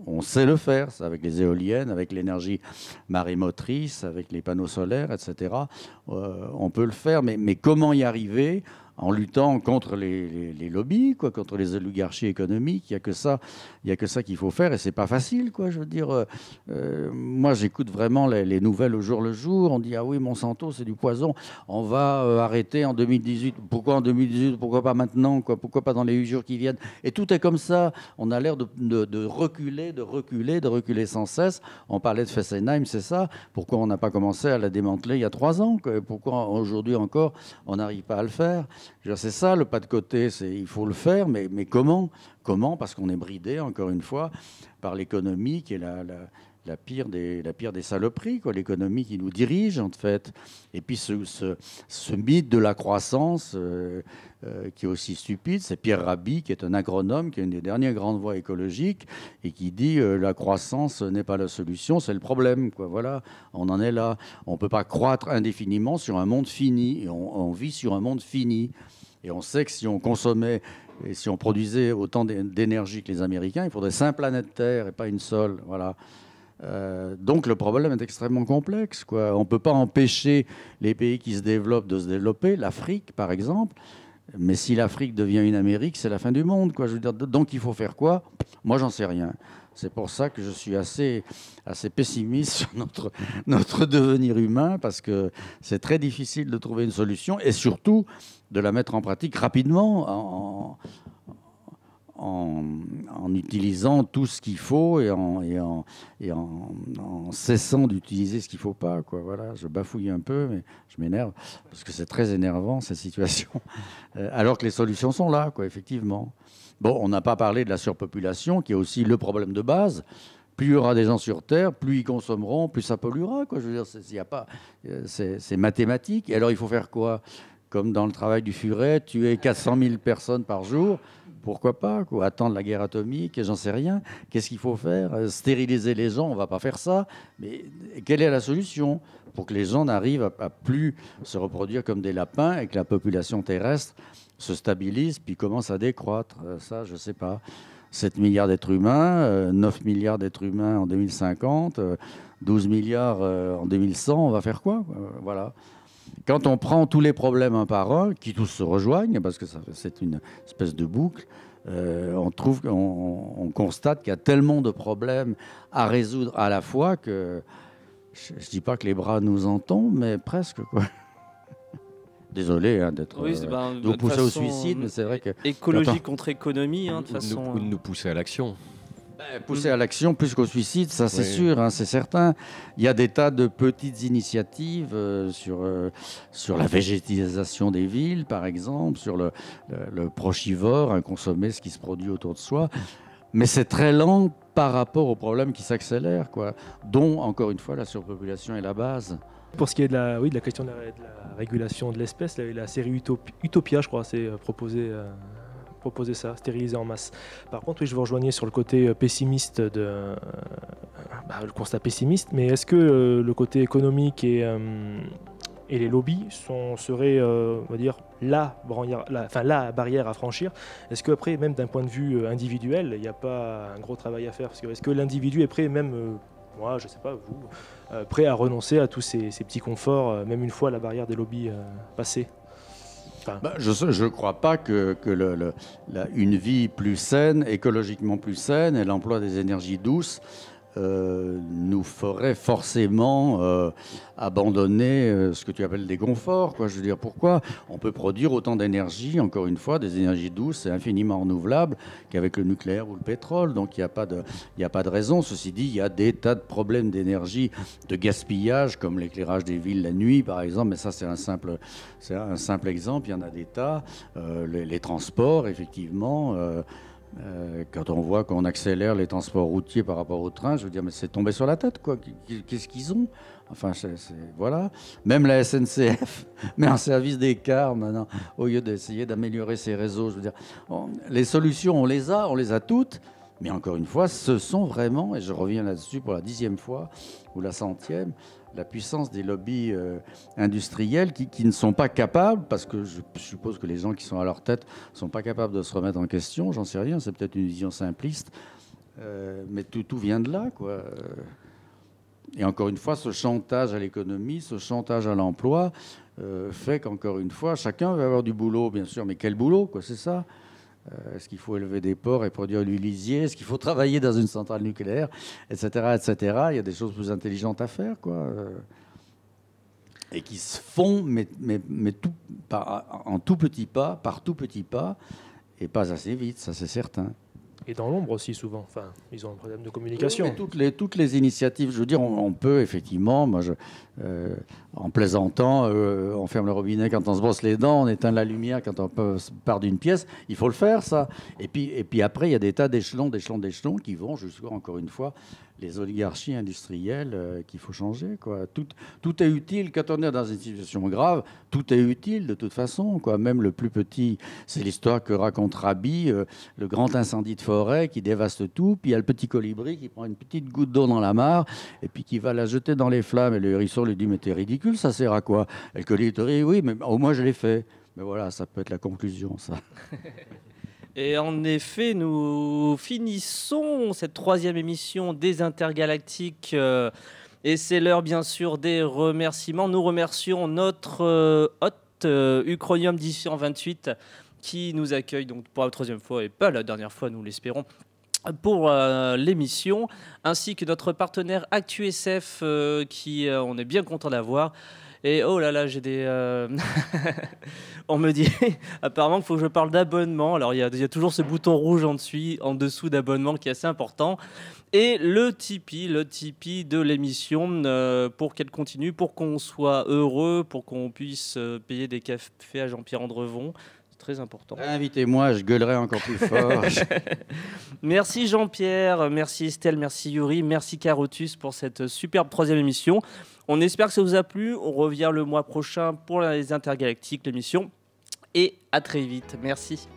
on, sait le faire, avec les éoliennes, avec l'énergie marémotrice, avec les panneaux solaires, etc. Euh, on peut le faire, mais comment y arriver en luttant contre les, lobbies, quoi, contre les oligarchies économiques. Il n'y a que ça, il y a que ça qu'il faut faire et c'est pas facile, quoi. Je veux dire, euh, euh, moi j'écoute vraiment les, nouvelles au jour le jour. On dit ah oui Monsanto c'est du poison, on va euh, arrêter en 2018. Pourquoi en 2018 Pourquoi pas maintenant quoi Pourquoi pas dans les huit jours qui viennent Et tout est comme ça. On a l'air de, reculer, de reculer, de reculer sans cesse. On parlait de Fessenheim, c'est ça. Pourquoi on n'a pas commencé à la démanteler il y a trois ans Pourquoi aujourd'hui encore on n'arrive pas à le faire c'est ça, le pas de côté, il faut le faire, mais, mais comment Comment Parce qu'on est bridé, encore une fois, par l'économie qui est la, la pire des, la pire des saloperies, quoi, l'économie qui nous dirige en fait. Et puis ce, ce, mythe de la croissance euh, euh, qui est aussi stupide, c'est Pierre Rabhi qui est un agronome, qui est une des dernières grandes voies écologiques et qui dit euh, la croissance n'est pas la solution, c'est le problème. Quoi. Voilà, on en est là. On ne peut pas croître indéfiniment sur un monde fini on, on vit sur un monde fini. Et on sait que si on consommait et si on produisait autant d'énergie que les Américains, il faudrait cinq planètes Terre et pas une seule. Voilà. Euh, donc le problème est extrêmement complexe. Quoi. On ne peut pas empêcher les pays qui se développent de se développer, l'Afrique par exemple. Mais si l'Afrique devient une Amérique, c'est la fin du monde. Quoi. Je veux dire, donc il faut faire quoi Moi, j'en sais rien. C'est pour ça que je suis assez, assez pessimiste sur notre, notre devenir humain, parce que c'est très difficile de trouver une solution et surtout de la mettre en pratique rapidement. en en, utilisant tout ce qu'il faut et en, cessant d'utiliser ce qu'il ne faut pas. Quoi. Voilà, je bafouille un peu, mais je m'énerve, parce que c'est très énervant, cette situation, euh, alors que les solutions sont là, quoi, effectivement. Bon, on n'a pas parlé de la surpopulation, qui est aussi le problème de base. Plus il y aura des gens sur Terre, plus ils consommeront, plus ça polluera. Quoi. Je veux dire, c'est, pas, euh, c'est, mathématique. Et alors, il faut faire quoi Comme dans le travail du furet, tuer 400 000 personnes par jour pourquoi pas Attendre la guerre atomique, j'en sais rien. Qu'est-ce qu'il faut faire euh, Stériliser les gens, on ne va pas faire ça. Mais euh, quelle est la solution pour que les gens n'arrivent à, plus se reproduire comme des lapins et que la population terrestre se stabilise puis commence à décroître euh, Ça, je ne sais pas. 7 milliards d'êtres humains, 9 milliards d'êtres humains en 2050, 12 milliards en 2100, on va faire quoi Voilà. Quand on prend tous les problèmes un par un, qui tous se rejoignent, parce que c'est une espèce de boucle, euh, on, trouve, on, constate qu'il y a tellement de problèmes à résoudre à la fois que je ne dis pas que les bras nous en mais presque. Quoi. Désolé hein, d'être oui, c'est euh, de pousser au suicide, mais c'est vrai que écologie contre économie, hein, de toute façon. de nous hein. pousser à l'action. Ben, pousser à l'action plus qu'au suicide, ça c'est sûr, hein, c'est certain. Il y a des tas de petites initiatives euh, sur, euh, sur la végétalisation des villes, par exemple, sur le, le, prochivore, hein, consommer ce qui se produit autour de soi. Mais c'est très lent par rapport aux problèmes qui s'accélèrent, quoi, dont, encore une fois, la surpopulation est la base. Pour ce qui est de la, oui, de la question de la, régulation de l'espèce, la, série Utopia, je crois, c'est euh, proposée proposer ça, stériliser en masse. Par contre, oui, je vous rejoignais sur le côté euh, pessimiste de euh, bah, le constat pessimiste, mais est-ce que euh, le côté économique et, les lobbies sont, seraient, on va dire, la, la barrière à franchir Est-ce après, même d'un point de vue individuel, il n'y a pas un gros travail à faire Est-ce que l'individu est prêt, même moi, je ne sais pas, vous, prêt à renoncer à tous ces, ces petits conforts, même une fois la barrière des lobbies passée bah, je ne crois pas que, une vie plus saine, écologiquement plus saine, et l'emploi des énergies douces. Euh, nous ferait forcément euh, abandonner euh, ce que tu appelles des conforts. Quoi. Je veux dire, pourquoi on peut produire autant d'énergie, encore une fois, des énergies douces et infiniment renouvelables qu'avec le nucléaire ou le pétrole. Donc il n'y a, pas de, a pas de raison. Ceci dit, il y a des tas de problèmes d'énergie, de gaspillage, comme l'éclairage des villes la nuit, par exemple. Mais ça, c'est un simple, un simple exemple. Il y en a des tas. Les, les, transports, effectivement. Euh, quand on voit qu'on accélère les transports routiers par rapport aux trains, je veux dire, mais c'est tombé sur la tête, quoi. Qu'est-ce qu'ils ont Enfin, c'est, voilà. Même la SNCF met en service d'écart maintenant, au lieu d'essayer d'améliorer ses réseaux. Je veux dire, les solutions, on les a, on les a toutes. Mais encore une fois, ce sont vraiment, et je reviens là-dessus pour la dixième fois ou la centième, la puissance des lobbies euh, industriels qui, ne sont pas capables, parce que je suppose que les gens qui sont à leur tête ne sont pas capables de se remettre en question, j'en sais rien, c'est peut-être une vision simpliste, euh, mais tout, vient de là. Quoi. Et encore une fois, ce chantage à l'économie, ce chantage à l'emploi, euh, fait qu'encore une fois, chacun veut avoir du boulot, bien sûr, mais quel boulot, quoi, c'est ça euh, est-ce qu'il faut élever des porcs et produire du lisier Est-ce qu'il faut travailler dans une centrale nucléaire Etc. etc. Il y a des choses plus intelligentes à faire, euh, Et qui se font, mais, en tout petit pas, par tout petit pas, et pas assez vite, ça c'est certain et dans l'ombre aussi souvent. Enfin, ils ont un problème de communication. toutes, les, toutes les initiatives, je veux dire, on, peut effectivement, moi euh, en plaisantant, euh, on ferme le robinet quand on se brosse les dents, on éteint la lumière quand on part d'une pièce, il faut le faire ça. Et puis, et puis après, il y a des tas d'échelons, d'échelons, d'échelons qui vont jusqu'à, encore une fois, les oligarchies industrielles euh, qu'il faut changer. Quoi. Tout, tout, est utile. Quand on est dans une situation grave, tout est utile de toute façon. Quoi. Même le plus petit, c'est l'histoire que raconte Rabi, euh, le grand incendie de forêt qui dévaste tout. Puis il y a le petit colibri qui prend une petite goutte d'eau dans la mare et puis qui va la jeter dans les flammes. Et le hérisson lui dit Mais t'es ridicule, ça sert à quoi Et le colibri, oui, mais au moins je l'ai fait. Mais voilà, ça peut être la conclusion, ça. Et en effet, nous finissons cette troisième émission des intergalactiques. Euh, et c'est l'heure, bien sûr, des remerciements. Nous remercions notre euh, hôte euh, Uchronium 1828 qui nous accueille donc pour la troisième fois et pas la dernière fois, nous l'espérons pour euh, l'émission, ainsi que notre partenaire ActuSF qui on est bien content d'avoir. Et oh là là, j'ai des. Euh, on me dit apparemment qu'il faut que je parle d'abonnement. Alors il y, a, toujours ce bouton rouge en dessous, en d'abonnement qui est assez important. Et le Tipeee, le Tipeee de l'émission euh, pour qu'elle continue, pour qu'on soit heureux, pour qu'on puisse euh, payer des cafés à Jean-Pierre Andrevon important. Invitez-moi, je gueulerai encore plus fort. merci Jean-Pierre, merci Estelle, merci Yuri, merci Carotus pour cette superbe troisième émission. On espère que ça vous a plu. On revient le mois prochain pour les Intergalactiques, l'émission. Et à très vite. Merci.